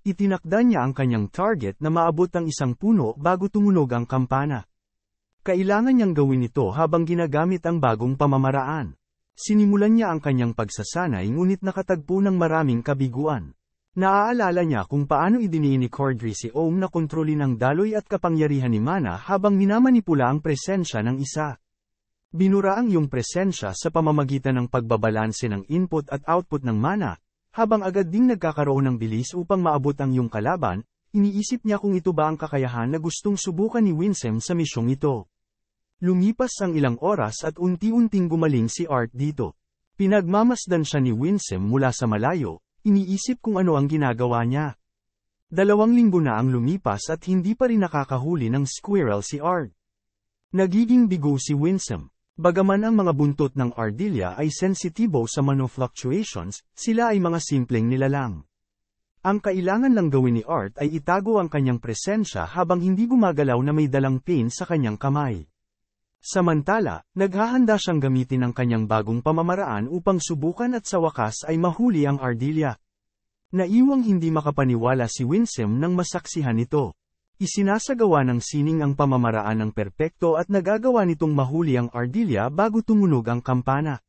Itinakda niya ang kanyang target na maabot ang isang puno bago tumunog ang kampana. Kailangan niyang gawin ito habang ginagamit ang bagong pamamaraan. Sinimulan niya ang kanyang pagsasanay ngunit nakatagpo ng maraming kabiguan. Naaalala niya kung paano idinii ni Cordry si Ohm na kontrolin ang daloy at kapangyarihan ni Mana habang minamanipula ang presensya ng isa. Binura ang iyong presensya sa pamamagitan ng pagbabalanse ng input at output ng Mana, habang agad ding nagkakaroon ng bilis upang maabot ang iyong kalaban, iniisip niya kung ito ba ang kakayahan na gustong subukan ni Winsem sa misyong ito. Lumipas ang ilang oras at unti-unting gumaling si Art dito. Pinagmamasdan siya ni Winsem mula sa malayo, Iniisip kung ano ang ginagawa niya. Dalawang linggo na ang lumipas at hindi pa rin nakakahuli ng squirrel si Ard. Nagiging bigo si Winsome. Bagaman ang mga buntot ng ardilya ay sensitibo sa mano fluctuations, sila ay mga simpleng nilalang. Ang kailangan lang gawin ni Art ay itago ang kanyang presensya habang hindi gumagalaw na may dalang pain sa kanyang kamay. Samantala, naghahanda siyang gamitin ang kanyang bagong pamamaraan upang subukan at sa wakas ay mahuli ang Ardelia. Naiwang hindi makapaniwala si Winsem nang masaksihan ito. Isinasagawa ng sining ang pamamaraan ng perpekto at nagagawa nitong mahuli ang Ardelia bago tumunog ang kampana.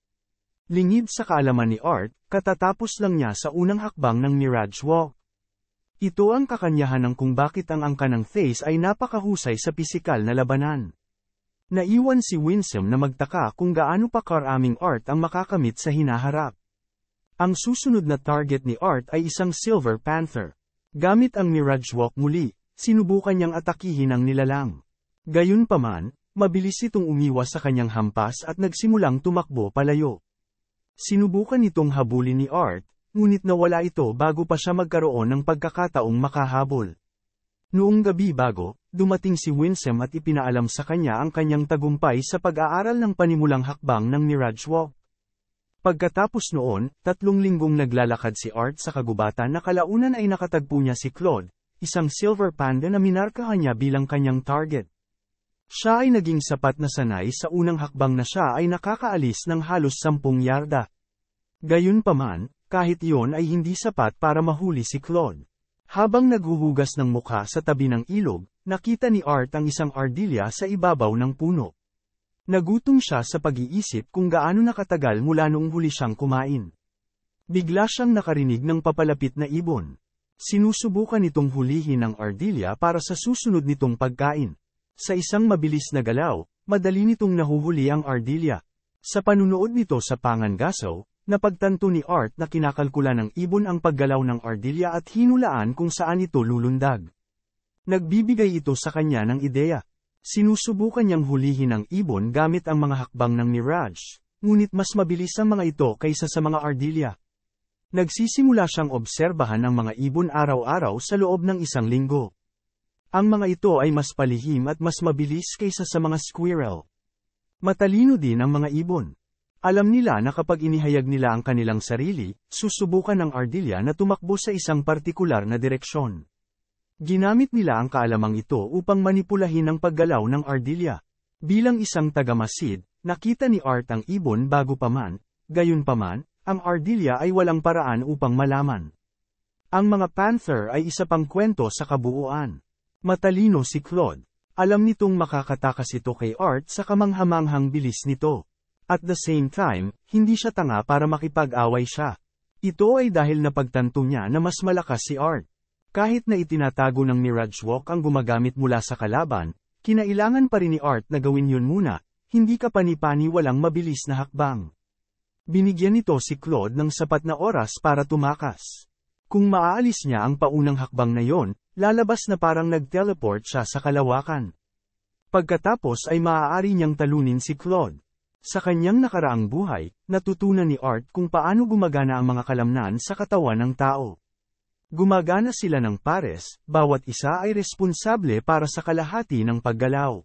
Lingid sa kaalaman ni Art, katatapos lang niya sa unang hakbang ng Mirage Walk. Ito ang kakanyahan ng kung bakit ang angka ng Thace ay napakahusay sa pisikal na labanan. Naiwan si Winsome na magtaka kung gaano pa karaming art ang makakamit sa hinaharap. Ang susunod na target ni Art ay isang Silver Panther. Gamit ang Mirage Walk muli, sinubukan niyang atakihin ang nilalang. Gayunpaman, mabilis itong umiwas sa kanyang hampas at nagsimulang tumakbo palayo. Sinubukan itong habulin ni Art, ngunit nawala ito bago pa siya magkaroon ng pagkakataong makahabol. Noong gabi bago, dumating si Winsem at ipinaalam sa kanya ang kanyang tagumpay sa pag-aaral ng panimulang hakbang ng Mirage Walk. Pagkatapos noon, tatlong linggong naglalakad si Art sa kagubatan na kalaunan ay nakatagpo niya si Claude, isang silver panda na minarkahan niya bilang kanyang target. Siya ay naging sapat na sanay sa unang hakbang na siya ay nakakaalis ng halos sampung yarda. Gayunpaman, kahit iyon ay hindi sapat para mahuli si Claude. Habang naghuhugas ng mukha sa tabi ng ilog, nakita ni Art ang isang ardilya sa ibabaw ng puno. Nagutom siya sa pag-iisip kung gaano nakatagal mula noong huli siyang kumain. Bigla siyang nakarinig ng papalapit na ibon. Sinusubukan itong hulihin ang ardilya para sa susunod nitong pagkain. Sa isang mabilis na galaw, madali nitong nahuhuli ang ardilya. Sa panunood nito sa Pangangaso, Napagtanto ni Art na kinakalkula ng ibon ang paggalaw ng ardilya at hinulaan kung saan ito lulundag. Nagbibigay ito sa kanya ng ideya. Sinusubukan niyang hulihin ang ibon gamit ang mga hakbang ng Mirage, ngunit mas mabilis ang mga ito kaysa sa mga ardilya. Nagsisimula siyang obserbahan ang mga ibon araw-araw sa loob ng isang linggo. Ang mga ito ay mas palihim at mas mabilis kaysa sa mga squirrel. Matalino din ang mga ibon. Alam nila na kapag inihayag nila ang kanilang sarili, susubukan ng ardilya na tumakbo sa isang partikular na direksyon. Ginamit nila ang kaalamang ito upang manipulahin ang paggalaw ng ardilya. Bilang isang tagamasid, nakita ni Art ang ibon bago pa man, gayunpaman, ang ardilya ay walang paraan upang malaman. Ang mga panther ay isa pang kwento sa kabuuan. Matalino si Claude. Alam nitong makakatakas ito kay Art sa kamanghamanghang bilis nito. At the same time, hindi siya tanga para makipag-away siya. Ito ay dahil napagtanto niya na mas malakas si Art. Kahit na itinatago ng Mirage Walk ang gumagamit mula sa kalaban, kinailangan pa rin ni Art na gawin yun muna, hindi ka panipani walang mabilis na hakbang. Binigyan nito si Claude ng sapat na oras para tumakas. Kung maaalis niya ang paunang hakbang na yon, lalabas na parang nag-teleport siya sa kalawakan. Pagkatapos ay maaari niyang talunin si Claude. Sa kanyang nakaraang buhay, natutunan ni Art kung paano gumagana ang mga kalamnan sa katawan ng tao. Gumagana sila ng pares, bawat isa ay responsable para sa kalahati ng paggalaw.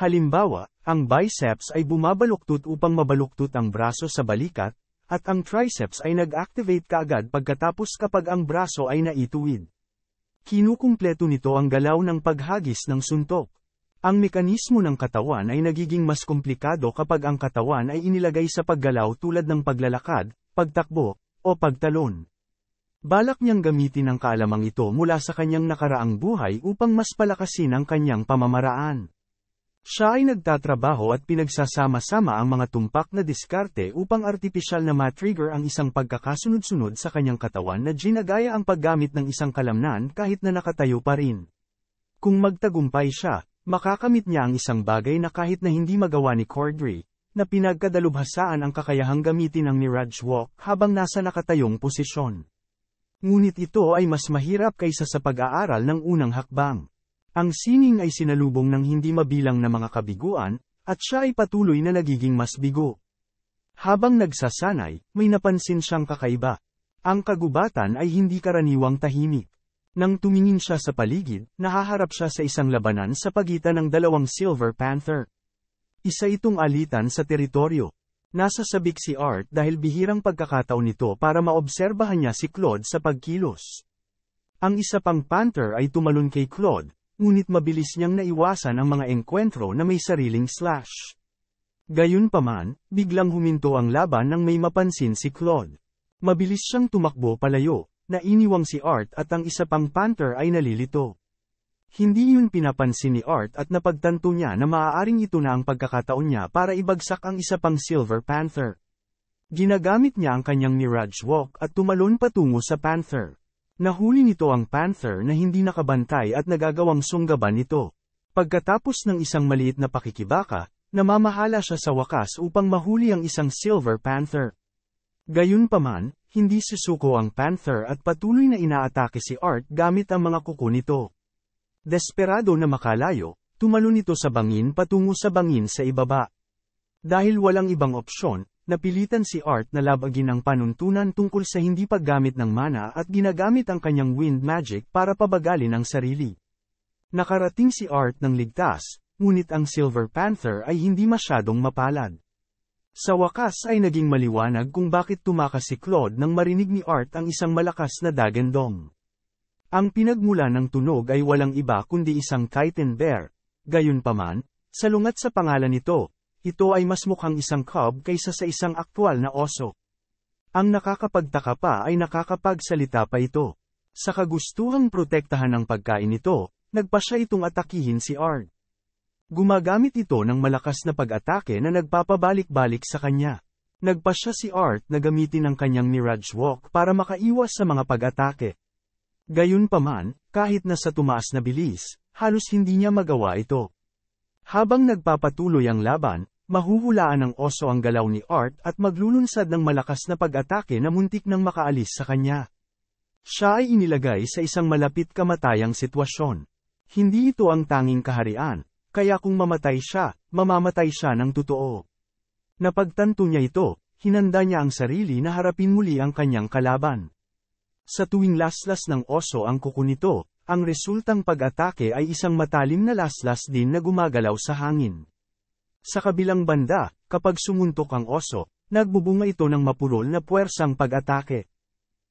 Halimbawa, ang biceps ay bumabaluktot upang mabaluktot ang braso sa balikat, at ang triceps ay nag-activate kaagad pagkatapos kapag ang braso ay naituwid. Kinukumpleto nito ang galaw ng paghagis ng suntok. Ang mekanismo ng katawan ay nagiging mas komplikado kapag ang katawan ay inilagay sa paggalaw tulad ng paglalakad, pagtakbo, o pagtalon. Balak niyang gamitin ang kaalamang ito mula sa kanyang nakaraang buhay upang mas palakasin ang kanyang pamamaraan. Siya ay nagtatrabaho at pinagsasama-sama ang mga tumpak na diskarte upang artipisyal na matrigger ang isang pagkakasunod-sunod sa kanyang katawan na ginagaya ang paggamit ng isang kalamnan kahit na nakatayo pa rin. Kung magtagumpay siya, Makakamit niya ang isang bagay na kahit na hindi magawa ni Cordry, na pinagkadalubhasaan ang kakayahang gamitin ng Mirage Walk habang nasa nakatayong posisyon. Ngunit ito ay mas mahirap kaysa sa pag-aaral ng unang hakbang. Ang sining ay sinalubong ng hindi mabilang na mga kabiguan, at siya ay patuloy na nagiging mas bigo. Habang nagsasanay, may napansin siyang kakaiba. Ang kagubatan ay hindi karaniwang tahimik. Nang tumingin siya sa paligid, nahaharap siya sa isang labanan sa pagitan ng dalawang Silver Panther. Isa itong alitan sa teritoryo. Nasa sabik si Art dahil bihirang pagkakataon nito para maobserbahan niya si Claude sa pagkilos. Ang isa pang Panther ay tumalon kay Claude, ngunit mabilis niyang naiwasan ang mga engkwentro na may sariling slash. Gayunpaman, biglang huminto ang laban nang may mapansin si Claude. Mabilis siyang tumakbo palayo, Nainiwang si Art at ang isa pang Panther ay nalilito. Hindi yun pinapansin ni Art at napagtanto niya na maaaring ito na ang pagkakataon niya para ibagsak ang isa pang Silver Panther. Ginagamit niya ang kanyang Mirage Walk at tumalon patungo sa Panther. Nahuli nito ang Panther na hindi nakabantay at nagagawang sunggaban ito. Pagkatapos ng isang maliit na pakikibaka, namamahala siya sa wakas upang mahuli ang isang Silver Panther. Gayunpaman, hindi susuko ang Panther at patuloy na inaatake si Art gamit ang mga kuko nito. Desperado na makalayo, tumalon ito sa bangin patungo sa bangin sa ibaba. Dahil walang ibang opsyon, napilitan si Art na labagin ang panuntunan tungkol sa hindi paggamit ng mana at ginagamit ang kanyang wind magic para pabagalin ang sarili. Nakarating si Art ng ligtas, ngunit ang Silver Panther ay hindi masyadong mapalad. Sa wakas ay naging maliwanag kung bakit tumakas si Claude nang marinig ni Art ang isang malakas na dagandong. Ang pinagmula ng tunog ay walang iba kundi isang kitten bear. Gayunpaman, salungat sa pangalan nito, ito ay mas mukhang isang cub kaysa sa isang aktwal na oso. Ang nakakapagtaka pa ay nakakapagsalita pa ito. Sa kagustuhang protektahan ng pagkain nito, nagpa siya itong atakihin si Art. Gumagamit ito ng malakas na pag-atake na nagpapabalik-balik sa kanya. Nagpasya si Art na gamitin ang kanyang Mirage Walk para makaiwas sa mga pag-atake. Gayunpaman, kahit na sa tumaas na bilis, halos hindi niya magawa ito. Habang nagpapatuloy ang laban, mahuhulaan ng oso ang galaw ni Art at maglulunsad ng malakas na pag-atake na muntik nang makaalis sa kanya. Siya ay inilagay sa isang malapit kamatayang sitwasyon. Hindi ito ang tanging kaharian, kaya kung mamatay siya, mamamatay siya ng totoo. Napagtanto niya ito, hinanda niya ang sarili na harapin muli ang kanyang kalaban. Sa tuwing laslas ng oso ang kuko nito, ang resultang pag-atake ay isang matalim na laslas din na gumagalaw sa hangin. Sa kabilang banda, kapag sumuntok ang oso, nagbubunga ito ng mapurol na puwersang pag-atake.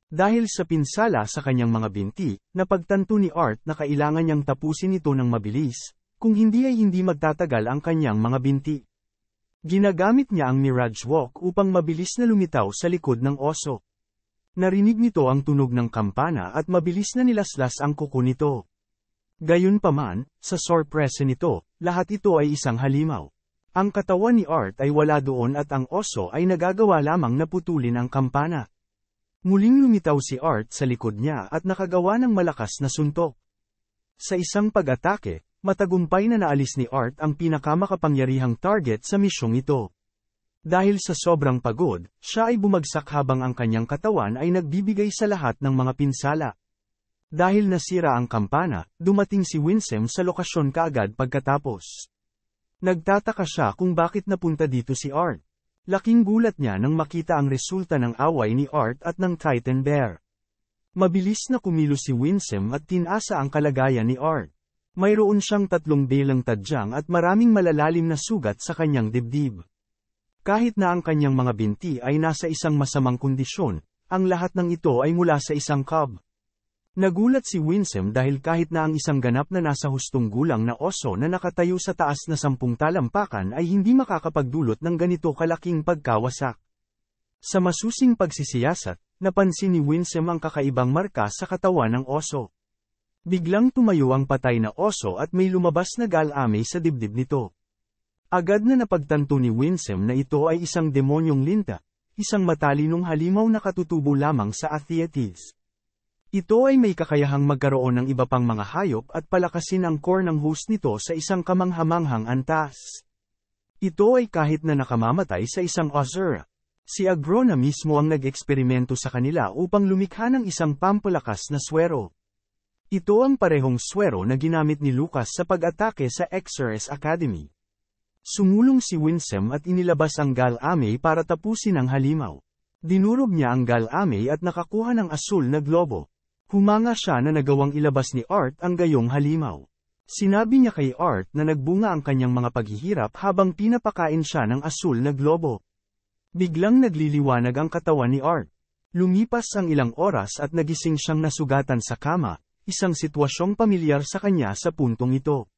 Dahil sa pinsala sa kanyang mga binti, napagtanto ni Art na kailangan niyang tapusin ito ng mabilis, kung hindi ay hindi magtatagal ang kanyang mga binti. Ginagamit niya ang Mirage Walk upang mabilis na lumitaw sa likod ng oso. Narinig nito ang tunog ng kampana at mabilis na nilaslas ang kuko nito. Gayunpaman, sa sorpresa nito, lahat ito ay isang halimaw. Ang katawan ni Art ay wala doon at ang oso ay nagagawa lamang na putulin ang kampana. Muling lumitaw si Art sa likod niya at nakagawa ng malakas na suntok. Sa isang pag-atake, Matagumpay na naalis ni Art ang pinakamakapangyarihang target sa misyong ito. Dahil sa sobrang pagod, siya ay bumagsak habang ang kanyang katawan ay nagbibigay sa lahat ng mga pinsala. Dahil nasira ang kampana, dumating si Winsem sa lokasyon kaagad pagkatapos. Nagtataka siya kung bakit napunta dito si Art. Laking gulat niya nang makita ang resulta ng away ni Art at ng Titan Bear. Mabilis na kumilo si Winsem at tinasa ang kalagayan ni Art mayroon siyang tatlong bilang tadyang at maraming malalalim na sugat sa kanyang dibdib. Kahit na ang kanyang mga binti ay nasa isang masamang kondisyon, ang lahat ng ito ay mula sa isang cub. Nagulat si Winsem dahil kahit na ang isang ganap na nasa hustong gulang na oso na nakatayo sa taas na sampung talampakan ay hindi makakapagdulot ng ganito kalaking pagkawasak. Sa masusing pagsisiyasat, napansin ni Winsem ang kakaibang marka sa katawan ng oso. Biglang tumayo ang patay na oso at may lumabas na galami sa dibdib nito. Agad na napagtanto ni Winsome na ito ay isang demonyong linta, isang matalinong halimaw na katutubo lamang sa Atheites. Ito ay may kakayahang magkaroon ng iba pang mga hayop at palakasin ang core ng host nito sa isang kamanghamanghang antas. Ito ay kahit na nakamamatay sa isang Azura. Si Agrona mismo ang nag-eksperimento sa kanila upang lumikha ng isang pampalakas na swero. Ito ang parehong swero na ginamit ni Lucas sa pag-atake sa Exeres Academy. Sumulong si Winsem at inilabas ang Galamay para tapusin ang halimaw. Dinurog niya ang Galamay at nakakuha ng asul na globo. Humanga siya na nagawang ilabas ni Art ang gayong halimaw. Sinabi niya kay Art na nagbunga ang kanyang mga paghihirap habang pinapakain siya ng asul na globo. Biglang nagliliwanag ang katawan ni Art. Lumipas ang ilang oras at nagising siyang nasugatan sa kama, isang sitwasyong pamilyar sa kanya sa puntong ito.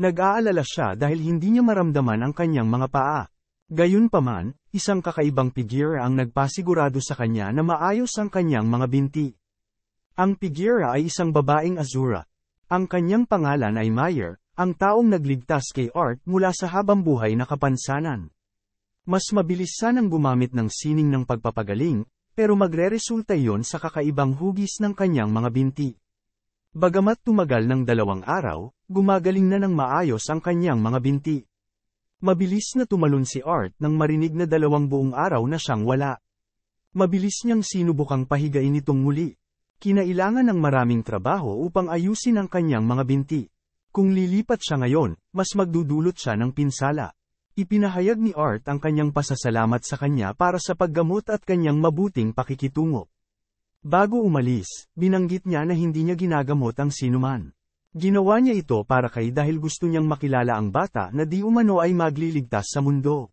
Nag-aalala siya dahil hindi niya maramdaman ang kanyang mga paa. Gayunpaman, isang kakaibang pigira ang nagpasigurado sa kanya na maayos ang kanyang mga binti. Ang pigira ay isang babaeng azura. Ang kanyang pangalan ay Mayer, ang taong nagligtas kay Art mula sa habang buhay na kapansanan. Mas mabilis sanang gumamit ng sining ng pagpapagaling, pero magreresulta yon sa kakaibang hugis ng kanyang mga binti. Bagamat tumagal ng dalawang araw, gumagaling na ng maayos ang kanyang mga binti. Mabilis na tumalon si Art nang marinig na dalawang buong araw na siyang wala. Mabilis niyang sinubukang pahigain itong muli. Kinailangan ng maraming trabaho upang ayusin ang kanyang mga binti. Kung lilipat siya ngayon, mas magdudulot siya ng pinsala. Ipinahayag ni Art ang kanyang pasasalamat sa kanya para sa paggamot at kanyang mabuting pakikitungo. Bago umalis, binanggit niya na hindi niya ginagamot ang sinuman. Ginawa niya ito para kay dahil gusto niyang makilala ang bata na di umano ay magliligtas sa mundo.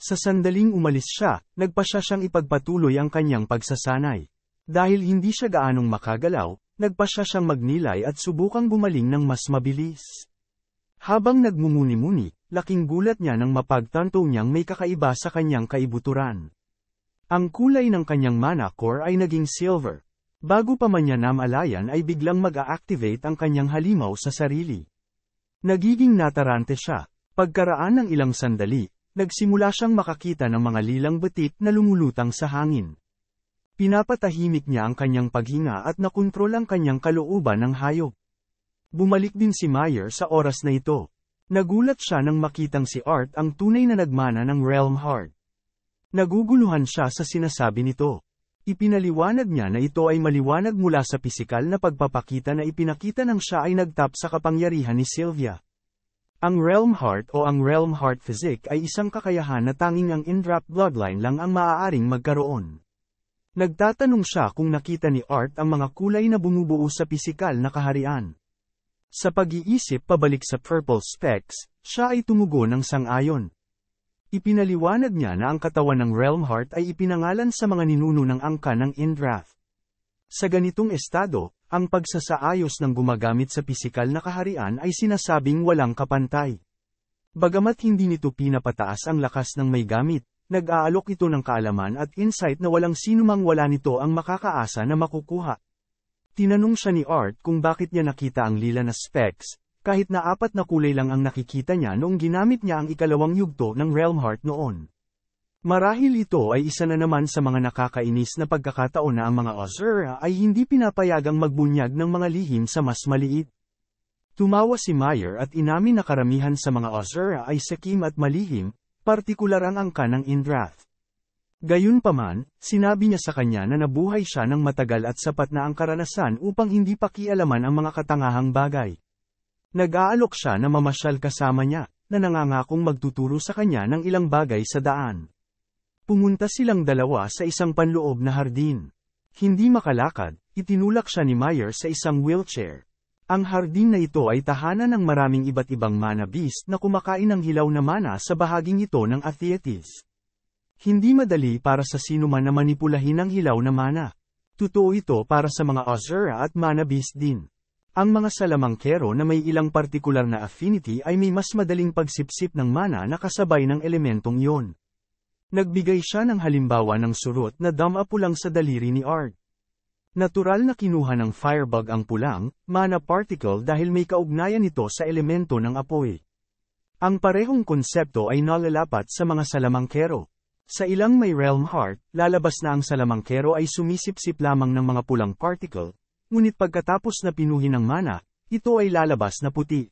Sa sandaling umalis siya, nagpa siya siyang ipagpatuloy ang kanyang pagsasanay. Dahil hindi siya gaanong makagalaw, nagpa siya siyang magnilay at subukang gumaling ng mas mabilis. Habang nagmumuni-muni, laking gulat niya nang mapagtanto niyang may kakaiba sa kanyang kaibuturan. Ang kulay ng kanyang mana core ay naging silver. Bago pa man niya namalayan ay biglang mag-a-activate ang kanyang halimaw sa sarili. Nagiging natarante siya. Pagkaraan ng ilang sandali, nagsimula siyang makakita ng mga lilang batit na lumulutang sa hangin. Pinapatahimik niya ang kanyang paghinga at nakontrol ang kanyang kalooban ng hayop. Bumalik din si Meyer sa oras na ito. Nagulat siya nang makitang si Art ang tunay na nagmana ng Realm Heart. Naguguluhan siya sa sinasabi nito. Ipinaliwanag niya na ito ay maliwanag mula sa pisikal na pagpapakita na ipinakita ng siya ay nagtap sa kapangyarihan ni Sylvia. Ang Realm Heart o ang Realm Heart Physique ay isang kakayahan na tanging ang enwrapped bloodline lang ang maaaring magkaroon. Nagtatanong siya kung nakita ni Art ang mga kulay na bumubuo sa pisikal na kaharian. Sa pag-iisip pabalik sa purple specs, siya ay tumugo ng sangayon. Ipinaliwanag niya na ang katawan ng Realmheart ay ipinangalan sa mga ninuno ng angka ng Indrath. Sa ganitong estado, ang pagsasaayos ng gumagamit sa pisikal na kaharian ay sinasabing walang kapantay. Bagamat hindi nito pinapataas ang lakas ng may gamit, nag-aalok ito ng kaalaman at insight na walang sinumang wala nito ang makakaasa na makukuha. Tinanong siya ni Art kung bakit niya nakita ang lila na specs, kahit na apat na kulay lang ang nakikita niya noong ginamit niya ang ikalawang yugto ng Realm Heart noon. Marahil ito ay isa na naman sa mga nakakainis na pagkakataon na ang mga Osura ay hindi pinapayagang magbunyag ng mga lihim sa mas maliit. Tumawa si Meyer at inamin na karamihan sa mga Osura ay sekim at malihim, partikular ang angka ng Indrath. Gayunpaman, sinabi niya sa kanya na nabuhay siya ng matagal at sapat na ang karanasan upang hindi pakialaman ang mga katangahang bagay. Nag-aalok siya na mamasyal kasama niya, na nangangakong magtuturo sa kanya ng ilang bagay sa daan. Pumunta silang dalawa sa isang panloob na hardin. Hindi makalakad, itinulak siya ni Meyer sa isang wheelchair. Ang hardin na ito ay tahanan ng maraming iba't ibang mana beast na kumakain ng hilaw na mana sa bahaging ito ng Athietis. Hindi madali para sa sino man na manipulahin ang hilaw na mana. Totoo ito para sa mga Azura at mana beast din. Ang mga salamangkero na may ilang partikular na affinity ay may mas madaling pagsipsip ng mana na kasabay ng elementong iyon. Nagbigay siya ng halimbawa ng surot na dama pulang sa daliri ni Art. Natural na kinuha ng firebug ang pulang, mana particle dahil may kaugnayan ito sa elemento ng apoy. Ang parehong konsepto ay nalalapat sa mga salamangkero. Sa ilang may realm heart, lalabas na ang salamangkero ay sumisipsip lamang ng mga pulang particle, ngunit pagkatapos na pinuhin ng mana, ito ay lalabas na puti.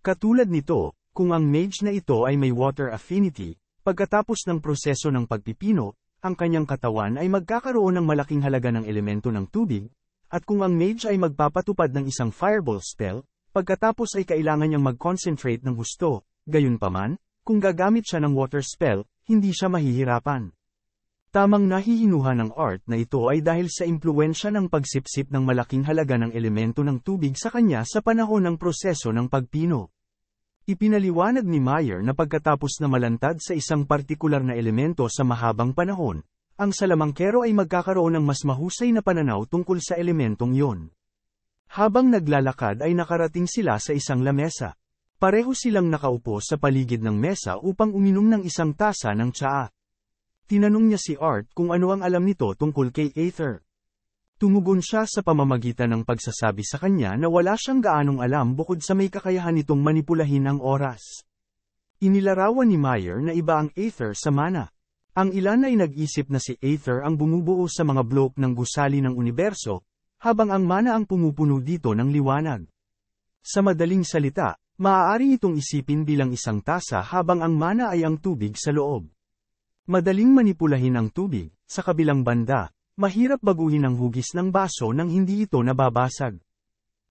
Katulad nito, kung ang mage na ito ay may water affinity, pagkatapos ng proseso ng pagpipino, ang kanyang katawan ay magkakaroon ng malaking halaga ng elemento ng tubig, at kung ang mage ay magpapatupad ng isang fireball spell, pagkatapos ay kailangan niyang mag-concentrate ng gusto, gayunpaman, kung gagamit siya ng water spell, hindi siya mahihirapan. Tamang nahihinuha ng art na ito ay dahil sa impluensya ng pagsipsip ng malaking halaga ng elemento ng tubig sa kanya sa panahon ng proseso ng pagpino. Ipinaliwanag ni Meyer na pagkatapos na malantad sa isang partikular na elemento sa mahabang panahon, ang salamangkero ay magkakaroon ng mas mahusay na pananaw tungkol sa elementong yon. Habang naglalakad ay nakarating sila sa isang lamesa. Pareho silang nakaupo sa paligid ng mesa upang uminom ng isang tasa ng tsaa. Tinanong niya si Art kung ano ang alam nito tungkol kay Aether. Tumugon siya sa pamamagitan ng pagsasabi sa kanya na wala siyang gaanong alam bukod sa may kakayahan nitong manipulahin ang oras. Inilarawan ni Meyer na iba ang Aether sa mana. Ang ilan ay nag-isip na si Aether ang bumubuo sa mga blok ng gusali ng universo, habang ang mana ang pumupuno dito ng liwanag. Sa madaling salita, maaari itong isipin bilang isang tasa habang ang mana ay ang tubig sa loob. Madaling manipulahin ang tubig, sa kabilang banda, mahirap baguhin ang hugis ng baso nang hindi ito nababasag.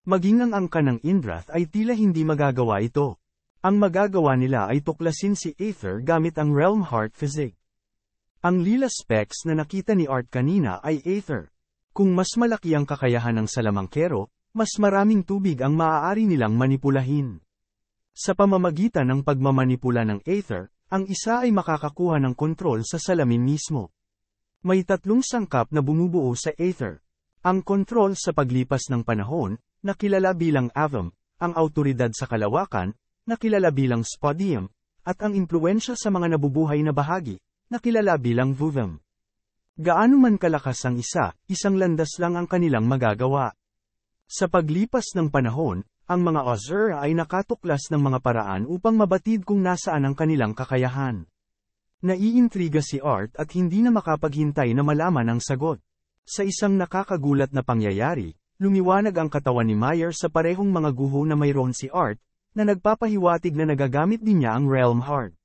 Maging ang angka ng Indrath ay tila hindi magagawa ito. Ang magagawa nila ay tuklasin si Aether gamit ang Realm Heart Physic. Ang lila specs na nakita ni Art kanina ay Aether. Kung mas malaki ang kakayahan ng salamangkero, mas maraming tubig ang maaari nilang manipulahin. Sa pamamagitan ng pagmamanipula ng Aether, ang isa ay makakakuha ng kontrol sa salamin mismo. May tatlong sangkap na bumubuo sa Aether. Ang kontrol sa paglipas ng panahon, na kilala bilang atom, ang autoridad sa kalawakan, na kilala bilang Spodium, at ang impluensya sa mga nabubuhay na bahagi, na kilala bilang Vuvem. Gaano man kalakas ang isa, isang landas lang ang kanilang magagawa. Sa paglipas ng panahon, ang mga Ozur ay nakatuklas ng mga paraan upang mabatid kung nasaan ang kanilang kakayahan. Naiintriga si Art at hindi na makapaghintay na malaman ang sagot. Sa isang nakakagulat na pangyayari, lumiwanag ang katawan ni Meyer sa parehong mga guho na mayroon si Art, na nagpapahiwatig na nagagamit din niya ang Realm Heart.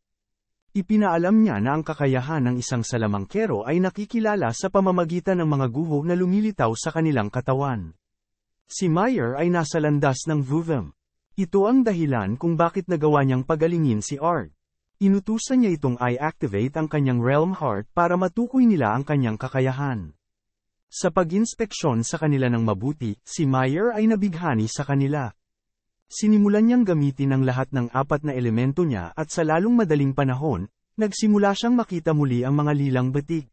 Ipinaalam niya na ang kakayahan ng isang salamangkero ay nakikilala sa pamamagitan ng mga guho na lumilitaw sa kanilang katawan. Si Meyer ay nasa landas ng Vuvem. Ito ang dahilan kung bakit nagawa niyang pagalingin si Art. Inutusan niya itong i-activate ang kanyang Realm Heart para matukoy nila ang kanyang kakayahan. Sa pag-inspeksyon sa kanila ng mabuti, si Meyer ay nabighani sa kanila. Sinimulan niyang gamitin ang lahat ng apat na elemento niya at sa lalong madaling panahon, nagsimula siyang makita muli ang mga lilang batik.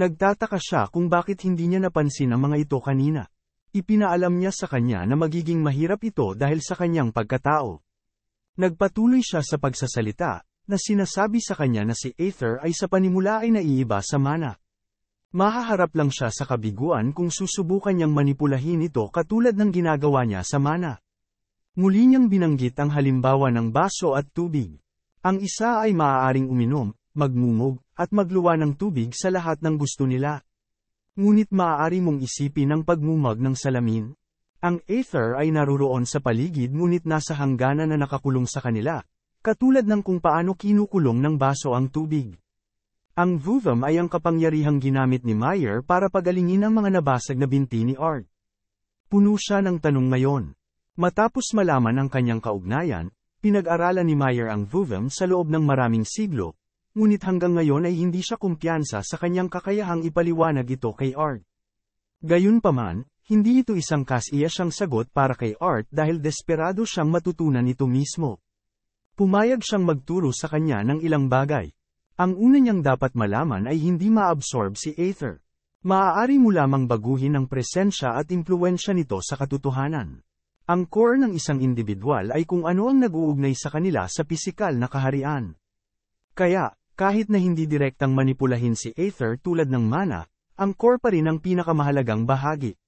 Nagtataka siya kung bakit hindi niya napansin ang mga ito kanina. Ipinaalam niya sa kanya na magiging mahirap ito dahil sa kanyang pagkatao. Nagpatuloy siya sa pagsasalita, na sinasabi sa kanya na si Aether ay sa panimula ay naiiba sa mana. Mahaharap lang siya sa kabiguan kung susubukan niyang manipulahin ito katulad ng ginagawa niya sa mana. Muli niyang binanggit ang halimbawa ng baso at tubig. Ang isa ay maaaring uminom, magmumog, at magluwa ng tubig sa lahat ng gusto nila. Ngunit maaari mong isipin ang pagmumag ng salamin. Ang aether ay naruroon sa paligid ngunit nasa hangganan na nakakulong sa kanila, katulad ng kung paano kinukulong ng baso ang tubig. Ang Vuvum ay ang kapangyarihang ginamit ni Meyer para pagalingin ang mga nabasag na binti ni Art. Puno siya ng tanong ngayon. Matapos malaman ang kanyang kaugnayan, pinag-aralan ni Meyer ang Vuvum sa loob ng maraming siglo, ngunit hanggang ngayon ay hindi siya kumpiyansa sa kanyang kakayahang ipaliwanag ito kay Art. Gayunpaman, hindi ito isang kasiya siyang sagot para kay Art dahil desperado siyang matutunan ito mismo. Pumayag siyang magturo sa kanya ng ilang bagay. Ang una niyang dapat malaman ay hindi maabsorb si Aether. Maaari mo lamang baguhin ang presensya at impluensya nito sa katotohanan. Ang core ng isang individual ay kung ano ang nag-uugnay sa kanila sa pisikal na kaharian. Kaya, kahit na hindi direktang manipulahin si Aether tulad ng mana, ang core pa rin ang pinakamahalagang bahagi.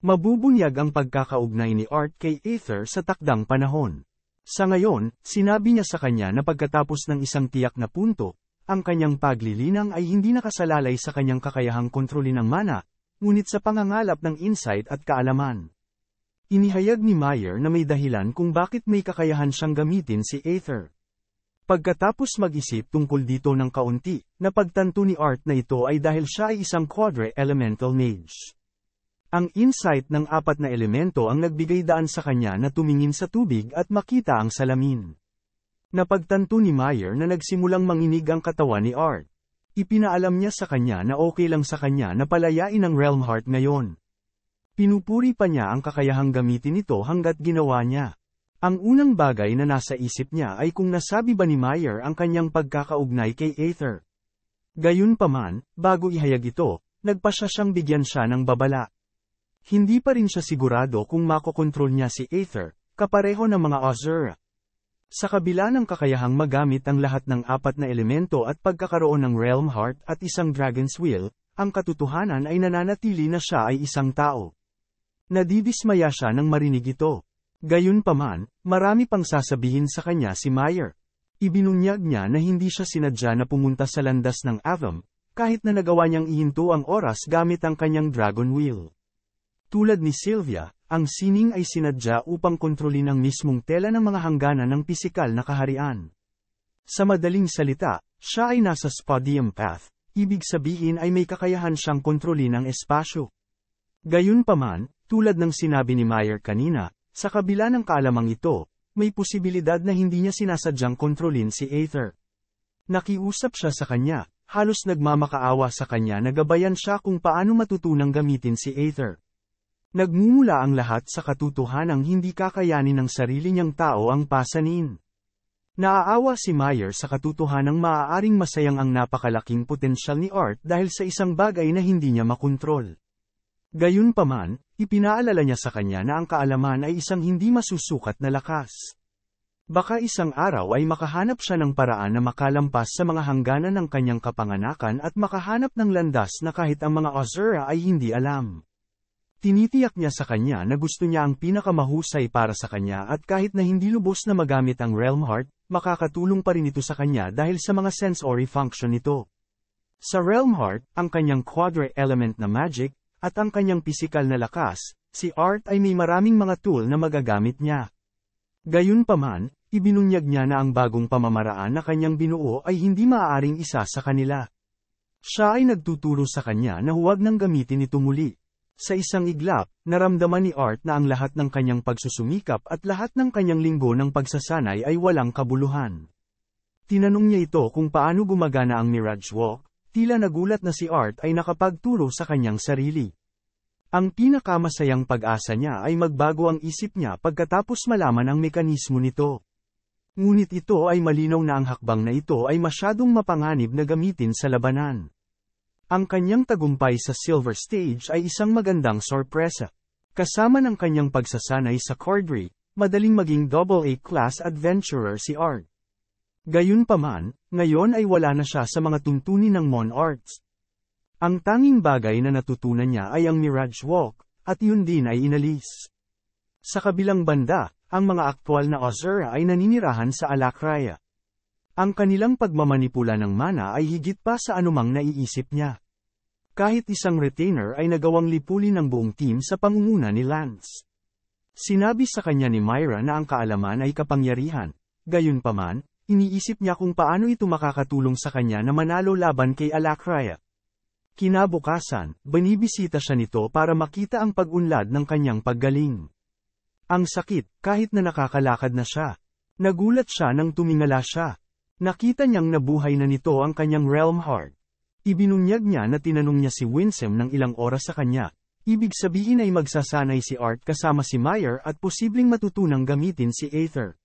Mabubunyag ang pagkakaugnay ni Art kay Aether sa takdang panahon. Sa ngayon, sinabi niya sa kanya na pagkatapos ng isang tiyak na punto, ang kanyang paglilinang ay hindi nakasalalay sa kanyang kakayahang kontrolin ng mana, ngunit sa pangangalap ng insight at kaalaman. Inihayag ni Meyer na may dahilan kung bakit may kakayahan siyang gamitin si Aether. Pagkatapos mag-isip tungkol dito ng kaunti, napagtanto ni Art na ito ay dahil siya ay isang quadre elemental mage. Ang insight ng apat na elemento ang nagbigay daan sa kanya na tumingin sa tubig at makita ang salamin. Napagtanto ni Meyer na nagsimulang manginig ang katawan ni Art. Ipinaalam niya sa kanya na okay lang sa kanya na palayain ang Realm Heart ngayon. Pinupuri pa niya ang kakayahang gamitin ito hanggat ginawa niya. Ang unang bagay na nasa isip niya ay kung nasabi ba ni Meyer ang kanyang pagkakaugnay kay Aether. Gayunpaman, bago ihayag ito, nagpasya siyang bigyan siya ng babala. Hindi pa rin siya sigurado kung makokontrol niya si Aether, kapareho ng mga Azura. Sa kabila ng kakayahang magamit ang lahat ng apat na elemento at pagkakaroon ng Realm Heart at isang Dragon's Will, ang katotohanan ay nananatili na siya ay isang tao. Nadidismaya siya nang marinig ito. Gayunpaman, marami pang sasabihin sa kanya si Meyer. Ibinunyag niya na hindi siya sinadya na pumunta sa landas ng Avam, kahit na nagawa niyang ihinto ang oras gamit ang kanyang Dragon Wheel. Tulad ni Sylvia, ang sining ay sinadya upang kontrolin ang mismong tela ng mga hangganan ng pisikal na kaharian. Sa madaling salita, siya ay nasa Spodium Path, ibig sabihin ay may kakayahan siyang kontrolin ang espasyo. Gayunpaman, tulad ng sinabi ni Meyer kanina, sa kabila ng kaalamang ito, may posibilidad na hindi niya sinasadyang kontrolin si Aether. Nakiusap siya sa kanya, halos nagmamakaawa sa kanya na gabayan siya kung paano matutunang gamitin si Aether. Nagmumula ang lahat sa katutuhanang hindi kakayanin ng sarili niyang tao ang pasanin. Naaawa si Meyer sa katutuhanang maaaring masayang ang napakalaking potensyal ni Art dahil sa isang bagay na hindi niya makontrol. Gayunpaman, ipinaalala niya sa kanya na ang kaalaman ay isang hindi masusukat na lakas. Baka isang araw ay makahanap siya ng paraan na makalampas sa mga hangganan ng kanyang kapanganakan at makahanap ng landas na kahit ang mga Azura ay hindi alam. Tinitiyak niya sa kanya na gusto niya ang pinakamahusay para sa kanya at kahit na hindi lubos na magamit ang Realm Heart, makakatulong pa rin ito sa kanya dahil sa mga sensory function nito. Sa Realm Heart, ang kanyang Quadra element na magic, at ang kanyang pisikal na lakas, si Art ay may maraming mga tool na magagamit niya. Gayunpaman, ibinunyag niya na ang bagong pamamaraan na kanyang binuo ay hindi maaaring isa sa kanila. Siya ay nagtuturo sa kanya na huwag nang gamitin ito muli. Sa isang iglap, naramdaman ni Art na ang lahat ng kanyang pagsusumikap at lahat ng kanyang linggo ng pagsasanay ay walang kabuluhan. Tinanong niya ito kung paano gumagana ang Mirage Walk, Tila nagulat na si Art ay nakapagturo sa kanyang sarili. Ang pinakamasayang pag-asa niya ay magbago ang isip niya pagkatapos malaman ang mekanismo nito. Ngunit ito ay malinaw na ang hakbang na ito ay masyadong mapanganib na gamitin sa labanan. Ang kanyang tagumpay sa Silver Stage ay isang magandang sorpresa. Kasama ng kanyang pagsasanay sa cordry, madaling maging AA class adventurer si Art. Gayunpaman, ngayon ay wala na siya sa mga tuntunin ng monarchs. Ang tanging bagay na natutunan niya ay ang Mirage Walk, at yun din ay inalis. Sa kabilang banda, ang mga aktwal na Ozura ay naninirahan sa Alakraya. Ang kanilang pagmamanipula ng mana ay higit pa sa anumang naiisip niya. Kahit isang retainer ay nagawang lipulin ng buong team sa pangunguna ni Lance. Sinabi sa kanya ni Myra na ang kaalaman ay kapangyarihan. Gayunpaman, Iniisip niya kung paano ito makakatulong sa kanya na manalo laban kay Alakraya. Kinabukasan, banibisita siya nito para makita ang pag-unlad ng kanyang paggaling. Ang sakit, kahit na nakakalakad na siya. Nagulat siya nang tumingala siya. Nakita niyang nabuhay na nito ang kanyang realm heart. Ibinunyag niya na tinanong niya si Winsem ng ilang oras sa kanya. Ibig sabihin ay magsasanay si Art kasama si Meyer at posibleng matutunang gamitin si Aether.